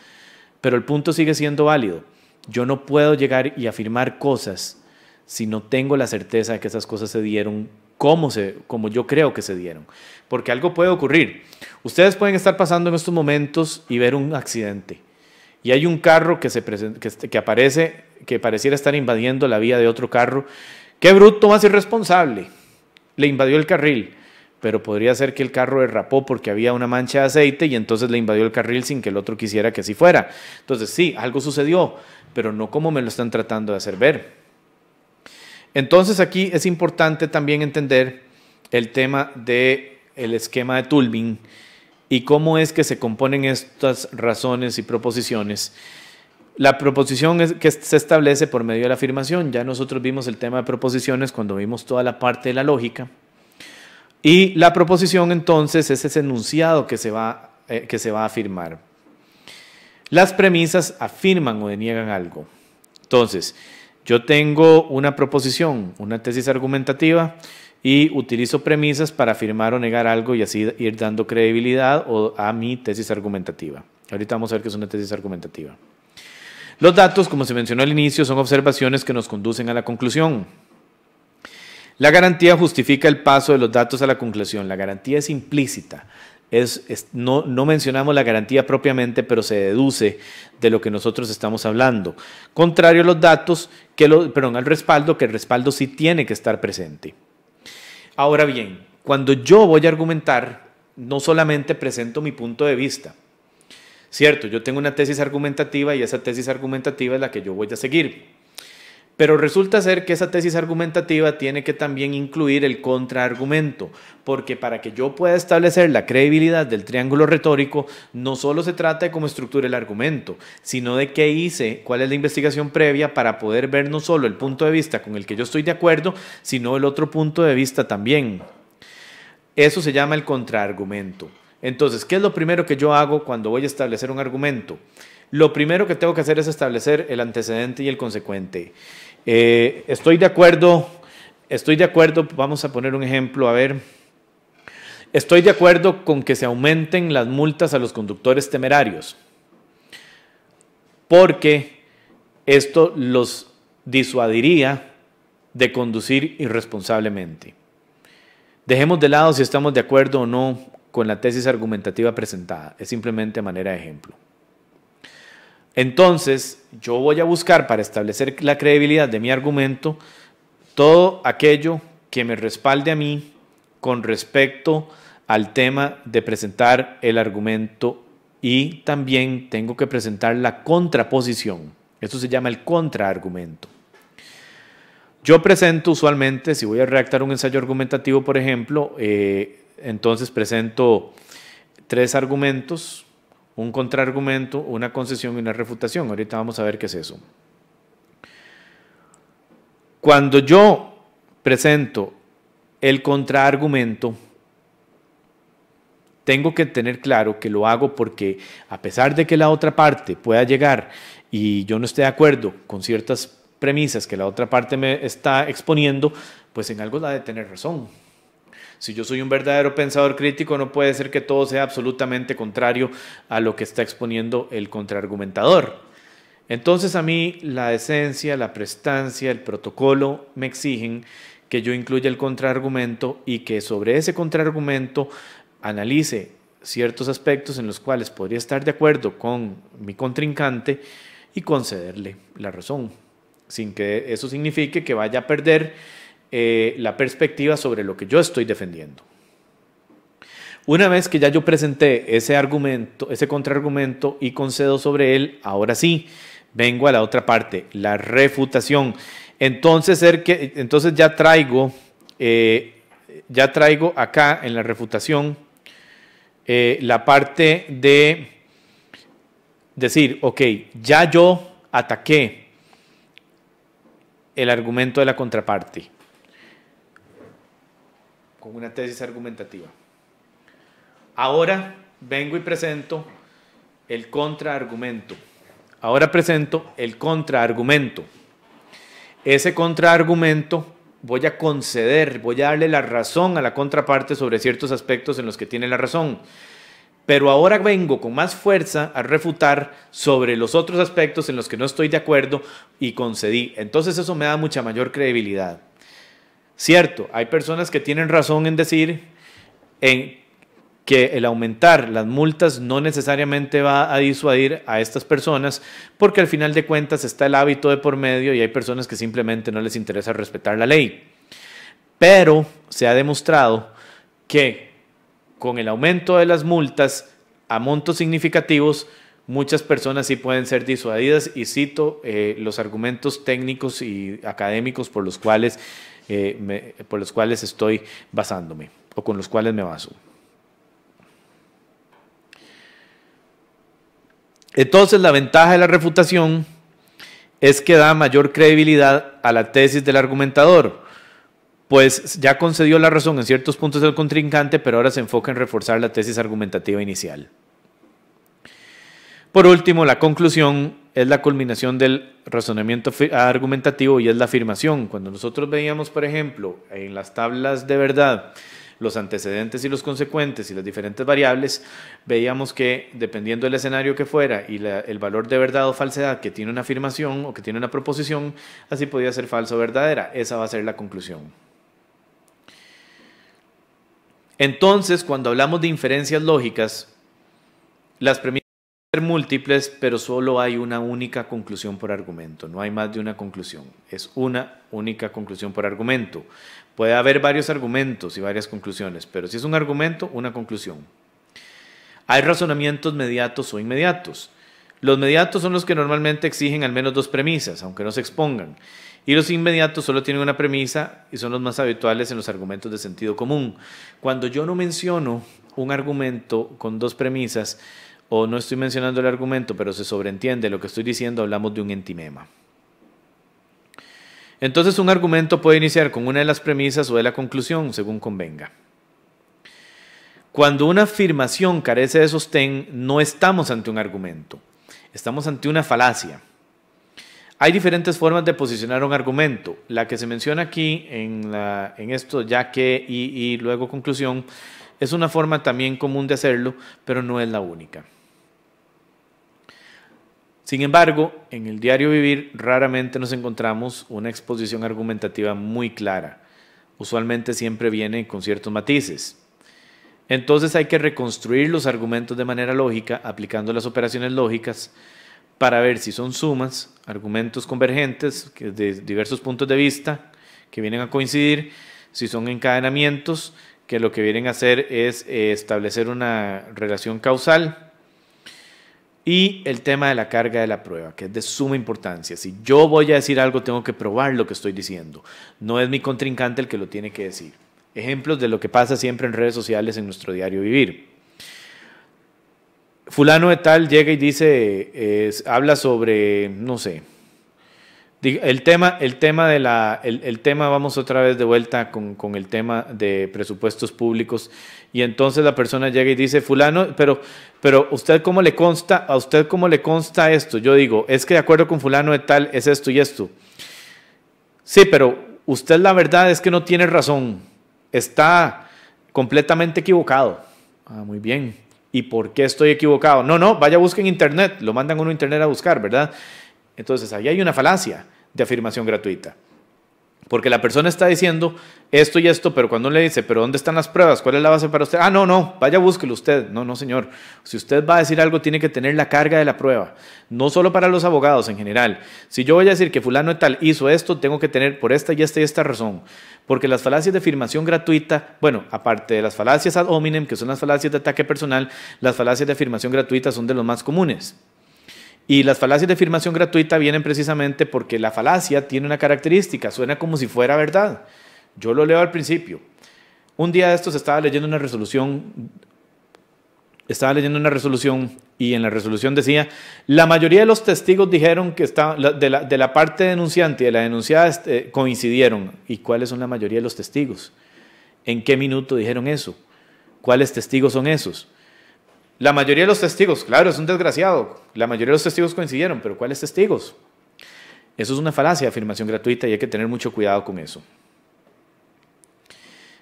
pero el punto sigue siendo válido yo no puedo llegar y afirmar cosas si no tengo la certeza de que esas cosas se dieron como, yo creo que se dieron. Porque algo puede ocurrir. Ustedes pueden estar pasando en estos momentos y ver un accidente. Y hay un carro que, aparece, que pareciera estar invadiendo la vía de otro carro. ¡Qué bruto más irresponsable! Le invadió el carril pero podría ser que el carro derrapó porque había una mancha de aceite y entonces le invadió el carril sin que el otro quisiera que así fuera. Entonces sí, algo sucedió, pero no como me lo están tratando de hacer ver. Entonces aquí es importante también entender el tema del el esquema de Tulbin y cómo es que se componen estas razones y proposiciones. La proposición es que se establece por medio de la afirmación. Ya nosotros vimos el tema de proposiciones cuando vimos toda la parte de la lógica. Y la proposición entonces es ese enunciado que se va, eh, que se va a afirmar. Las premisas afirman o deniegan algo. Entonces, yo tengo una proposición, una tesis argumentativa y utilizo premisas para afirmar o negar algo y así ir dando credibilidad a mi tesis argumentativa. Ahorita vamos a ver qué es una tesis argumentativa. Los datos, como se mencionó al inicio, son observaciones que nos conducen a la conclusión. La garantía justifica el paso de los datos a la conclusión. La garantía es implícita no, mencionamos la garantía propiamente, pero se deduce de lo que nosotros estamos hablando. Contrario a los datos, que lo, perdón, al respaldo, que el respaldo sí tiene que estar presente. Ahora bien, cuando yo voy a argumentar, no solamente presento mi punto de vista. Cierto, yo tengo una tesis argumentativa y esa tesis argumentativa es la que yo voy a seguir. Pero resulta ser que esa tesis argumentativa tiene que también incluir el contraargumento, porque para que yo pueda establecer la credibilidad del triángulo retórico, no solo se trata de cómo estructura el argumento, sino de qué hice, cuál es la investigación previa para poder ver no solo el punto de vista con el que yo estoy de acuerdo, sino el otro punto de vista también. Eso se llama el contraargumento. Entonces, ¿qué es lo primero que yo hago cuando voy a establecer un argumento? Lo primero que tengo que hacer es establecer el antecedente y el consecuente. Eh, estoy de acuerdo, estoy de acuerdo, vamos a poner un ejemplo, a ver. Estoy de acuerdo con que se aumenten las multas a los conductores temerarios, porque esto los disuadiría de conducir irresponsablemente. Dejemos de lado si estamos de acuerdo o no con la tesis argumentativa presentada, es simplemente manera de ejemplo. Entonces, yo voy a buscar para establecer la credibilidad de mi argumento todo aquello que me respalde a mí con respecto al tema de presentar el argumento y también tengo que presentar la contraposición. Esto se llama el contraargumento. Yo presento usualmente, si voy a redactar un ensayo argumentativo, por ejemplo, eh, entonces presento tres argumentos un contraargumento, una concesión y una refutación. Ahorita vamos a ver qué es eso. Cuando yo presento el contraargumento, tengo que tener claro que lo hago porque a pesar de que la otra parte pueda llegar y yo no esté de acuerdo con ciertas premisas que la otra parte me está exponiendo, pues en algo la de tener razón. Si yo soy un verdadero pensador crítico, no puede ser que todo sea absolutamente contrario a lo que está exponiendo el contraargumentador. Entonces a mí la esencia, la prestancia, el protocolo me exigen que yo incluya el contraargumento y que sobre ese contraargumento analice ciertos aspectos en los cuales podría estar de acuerdo con mi contrincante y concederle la razón, sin que eso signifique que vaya a perder eh, la perspectiva sobre lo que yo estoy defendiendo. Una vez que ya yo presenté ese argumento, ese contraargumento y concedo sobre él, ahora sí, vengo a la otra parte, la refutación. Entonces, ya traigo, eh, ya traigo acá en la refutación eh, la parte de decir, ok, ya yo ataqué el argumento de la contraparte con una tesis argumentativa. Ahora vengo y presento el contraargumento. Ahora presento el contraargumento. Ese contraargumento voy a conceder, voy a darle la razón a la contraparte sobre ciertos aspectos en los que tiene la razón. Pero ahora vengo con más fuerza a refutar sobre los otros aspectos en los que no estoy de acuerdo y concedí. Entonces eso me da mucha mayor credibilidad. Cierto, hay personas que tienen razón en decir en que el aumentar las multas no necesariamente va a disuadir a estas personas, porque al final de cuentas está el hábito de por medio y hay personas que simplemente no les interesa respetar la ley. Pero se ha demostrado que con el aumento de las multas a montos significativos, muchas personas sí pueden ser disuadidas y cito eh, los argumentos técnicos y académicos por los cuales eh, por los cuales estoy basándome o con los cuales me baso. Entonces la ventaja de la refutación es que da mayor credibilidad a la tesis del argumentador, pues ya concedió la razón en ciertos puntos del contrincante, pero ahora se enfoca en reforzar la tesis argumentativa inicial. Por último, la conclusión es la culminación del razonamiento argumentativo y es la afirmación. Cuando nosotros veíamos, por ejemplo, en las tablas de verdad, los antecedentes y los consecuentes y las diferentes variables, veíamos que dependiendo del escenario que fuera y el valor de verdad o falsedad que tiene una afirmación o que tiene una proposición, así podía ser falsa o verdadera. Esa va a ser la conclusión. Entonces, cuando hablamos de inferencias lógicas, las premisas múltiples, pero solo hay una única conclusión por argumento, no hay más de una conclusión, es una única conclusión por argumento. Puede haber varios argumentos y varias conclusiones, pero si es un argumento, una conclusión. Hay razonamientos mediatos o inmediatos. Los mediatos son los que normalmente exigen al menos dos premisas, aunque no se expongan. Y los inmediatos solo tienen una premisa y son los más habituales en los argumentos de sentido común. Cuando yo no menciono un argumento con dos premisas, o no estoy mencionando el argumento, pero se sobreentiende lo que estoy diciendo, hablamos de un entimema. Entonces un argumento puede iniciar con una de las premisas o de la conclusión, según convenga. Cuando una afirmación carece de sostén, no estamos ante un argumento, estamos ante una falacia. Hay diferentes formas de posicionar un argumento. La que se menciona aquí en, esto, ya que y luego conclusión, es una forma también común de hacerlo, pero no es la única. Sin embargo, en el diario vivir raramente nos encontramos una exposición argumentativa muy clara. Usualmente siempre viene con ciertos matices. Entonces hay que reconstruir los argumentos de manera lógica, aplicando las operaciones lógicas, para ver si son sumas, argumentos convergentes que de diversos puntos de vista que vienen a coincidir, si son encadenamientos que lo que vienen a hacer es eh, establecer una relación causal y el tema de la carga de la prueba, que es de suma importancia. Si yo voy a decir algo, tengo que probar lo que estoy diciendo. No es mi contrincante el que lo tiene que decir. Ejemplos de lo que pasa siempre en redes sociales en nuestro diario vivir. Fulano de tal llega y dice, habla sobre, no sé, el tema, el tema de la, el, tema, vamos otra vez de vuelta con, el tema de presupuestos públicos. Y entonces la persona llega y dice, fulano, pero, pero usted cómo le consta, a usted cómo le consta esto. Yo digo, es que de acuerdo con fulano de tal es esto y esto. Sí, pero usted la verdad es que no tiene razón. Está completamente equivocado. Ah, muy bien. ¿Y por qué estoy equivocado? No, no, vaya a buscar en internet. Lo mandan uno a internet a buscar, ¿verdad? Entonces, ahí hay una falacia de afirmación gratuita. Porque la persona está diciendo esto y esto, pero cuando le dice, pero ¿dónde están las pruebas? ¿Cuál es la base para usted? Ah, no, no, vaya, búsquelo usted. No, no, señor. Si usted va a decir algo, tiene que tener la carga de la prueba. No solo para los abogados en general. Si yo voy a decir que fulano y tal hizo esto, tengo que tener por esta y esta y esta razón. Porque las falacias de afirmación gratuita, bueno, aparte de las falacias ad hominem, que son las falacias de ataque personal, las falacias de afirmación gratuita son de los más comunes. Y las falacias de afirmación gratuita vienen precisamente porque la falacia tiene una característica, suena como si fuera verdad. Yo lo leo al principio. Un día de estos estaba leyendo una resolución estaba leyendo una resolución y en la resolución decía, la mayoría de los testigos dijeron que está, de, la, parte denunciante y de la denunciada este, coincidieron. ¿Y cuáles son la mayoría de los testigos? ¿En qué minuto dijeron eso? ¿Cuáles testigos son esos? La mayoría de los testigos, claro, es un desgraciado. La mayoría de los testigos coincidieron, pero ¿cuáles testigos? Eso es una falacia, afirmación gratuita, y hay que tener mucho cuidado con eso.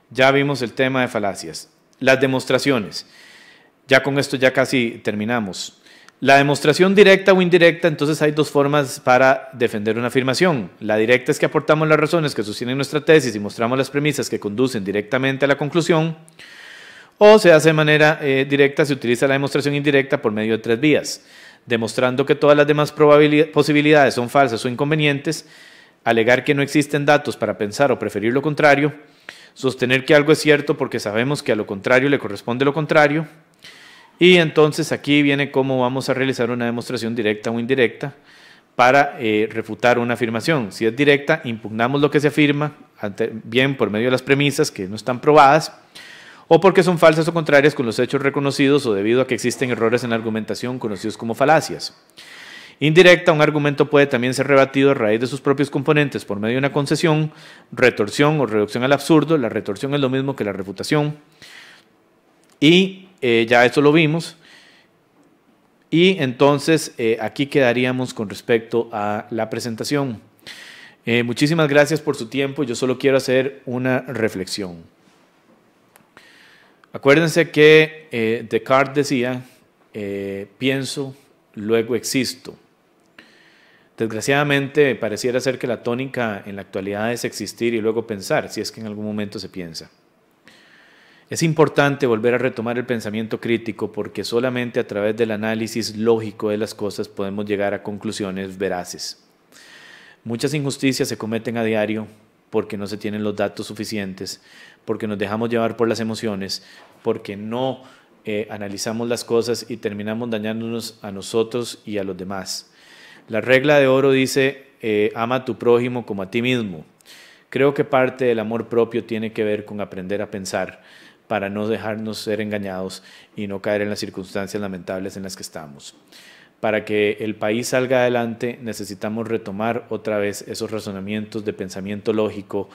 Ya vimos el tema de falacias. Las demostraciones. Ya con esto ya casi terminamos. La demostración directa o indirecta, entonces hay dos formas para defender una afirmación. La directa es que aportamos las razones que sostienen nuestra tesis y mostramos las premisas que conducen directamente a la conclusión o se hace de manera eh, directa, se utiliza la demostración indirecta por medio de tres vías, demostrando que todas las demás posibilidades son falsas o inconvenientes, alegar que no existen datos para pensar o preferir lo contrario, sostener que algo es cierto porque sabemos que a lo contrario le corresponde lo contrario, y entonces aquí viene cómo vamos a realizar una demostración directa o indirecta para eh, refutar una afirmación. Si es directa, impugnamos lo que se afirma, bien por medio de las premisas que no están probadas, o porque son falsas o contrarias con los hechos reconocidos o debido a que existen errores en la argumentación conocidos como falacias. Indirecta, un argumento puede también ser rebatido a raíz de sus propios componentes por medio de una concesión, retorsión o reducción al absurdo. La retorsión es lo mismo que la refutación. Y eh, ya esto lo vimos. Y entonces eh, aquí quedaríamos con respecto a la presentación. Eh, muchísimas gracias por su tiempo. Yo solo quiero hacer una reflexión. Acuérdense que eh, Descartes decía, eh, pienso, luego existo. Desgraciadamente pareciera ser que la tónica en la actualidad es existir y luego pensar, si es que en algún momento se piensa. Es importante volver a retomar el pensamiento crítico porque solamente a través del análisis lógico de las cosas podemos llegar a conclusiones veraces. Muchas injusticias se cometen a diario porque no se tienen los datos suficientes porque nos dejamos llevar por las emociones, porque no eh, analizamos las cosas y terminamos dañándonos a nosotros y a los demás. La regla de oro dice, eh, ama a tu prójimo como a ti mismo. Creo que parte del amor propio tiene que ver con aprender a pensar para no dejarnos ser engañados y no caer en las circunstancias lamentables en las que estamos. Para que el país salga adelante necesitamos retomar otra vez esos razonamientos de pensamiento lógico,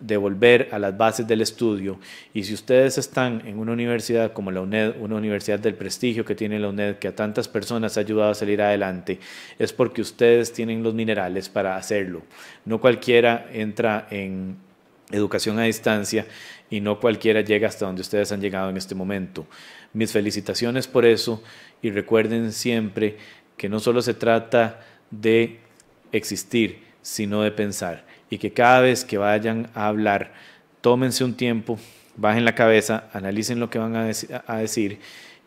de volver a las bases del estudio. Y si ustedes están en una universidad como la UNED, una universidad del prestigio que tiene la UNED, que a tantas personas ha ayudado a salir adelante, es porque ustedes tienen los minerales para hacerlo. No cualquiera entra en educación a distancia y no cualquiera llega hasta donde ustedes han llegado en este momento. Mis felicitaciones por eso y recuerden siempre que no solo se trata de existir, sino de pensar y que cada vez que vayan a hablar, tómense un tiempo, bajen la cabeza, analicen lo que van a, decir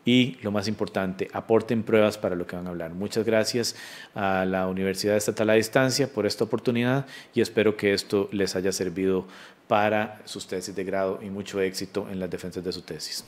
y lo más importante, aporten pruebas para lo que van a hablar. Muchas gracias a la Universidad Estatal a Distancia por esta oportunidad y espero que esto les haya servido para sus tesis de grado y mucho éxito en las defensas de su tesis.